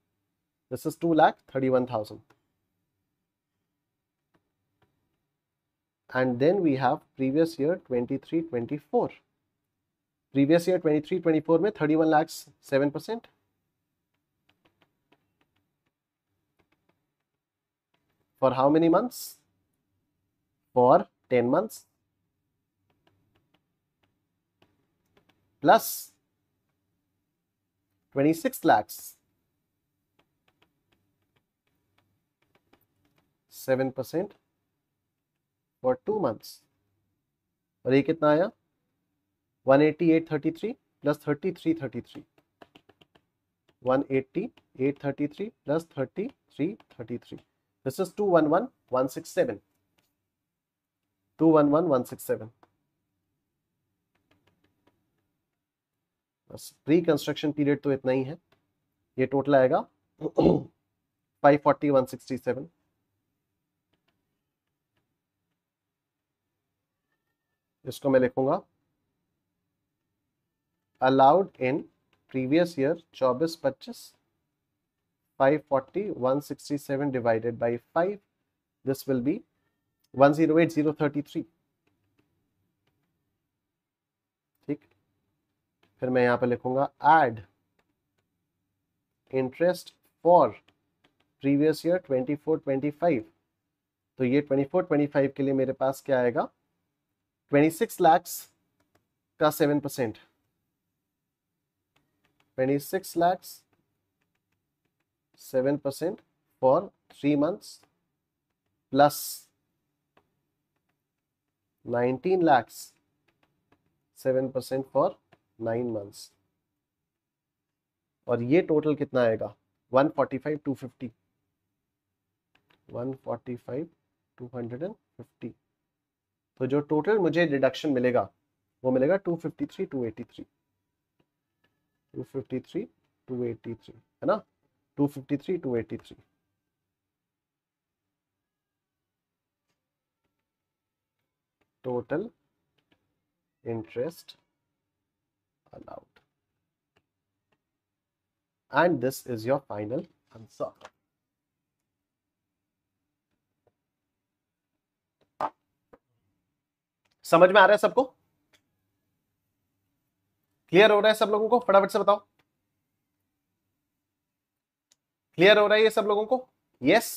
This is 2 lakh 31,000. And then we have previous year 23 24. Previous year 23 24 में 31 lakhs 7%. For how many months? For 10 months. Plus 26 lakhs seven percent for two months और ये कितना आया one eighty eight thirty three plus thirty three thirty three one eighty eight thirty three plus thirty three thirty three this is two one one one six seven two one one one six seven pre construction period तो इतना ही है ये total आएगा five forty one sixty seven इसको मैं लिखूंगा allowed in previous year चौबीस पच्चीस 540 167 divided by 5 this zero thirty 108033 ठीक फिर मैं यहां पर लिखूंगा add interest for previous year 24 25 तो ये 24 25 के लिए मेरे पास क्या आएगा ट्वेंटी सिक्स लैक्स का seven percent twenty six lakhs seven percent for three months plus nineteen lakhs seven percent for nine months और ये टोटल कितना आएगा one forty five two fifty one forty five two hundred and fifty तो जो total मुझे deduction मिलेगा वो मिलेगा two fifty three two eighty three two fifty three two eighty three है ना two fifty three two three total interest allowed and this is your final answer समझ में आ रहा है सबको क्लियर हो रहा है सब लोगों को फटाफट से बताओ क्लियर हो रहा है ये सब लोगों को yes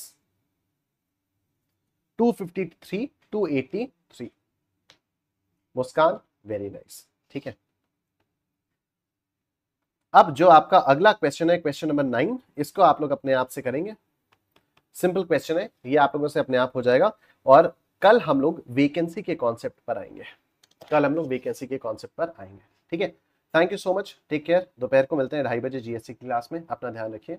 two fifty three two eighty three Muskan very nice ठीक है अब जो आपका अगला क्वेश्चन है क्वेश्चन नंबर नाइन इसको आप लोग अपने आप से करेंगे सिंपल क्वेश्चन है ये आप लोगों से अपने आप हो जाएगा और कल हम लोग वेकेंसी के कॉन्सेप्ट पर आएंगे कल हम लोग वेकेंसी के कॉन्सेप्ट पर आएंगे ठीक है thank you so much take care दोपहर को मिलते हैं ढाई बजे जीएससी की क्लास में अपना ध्यान रखिए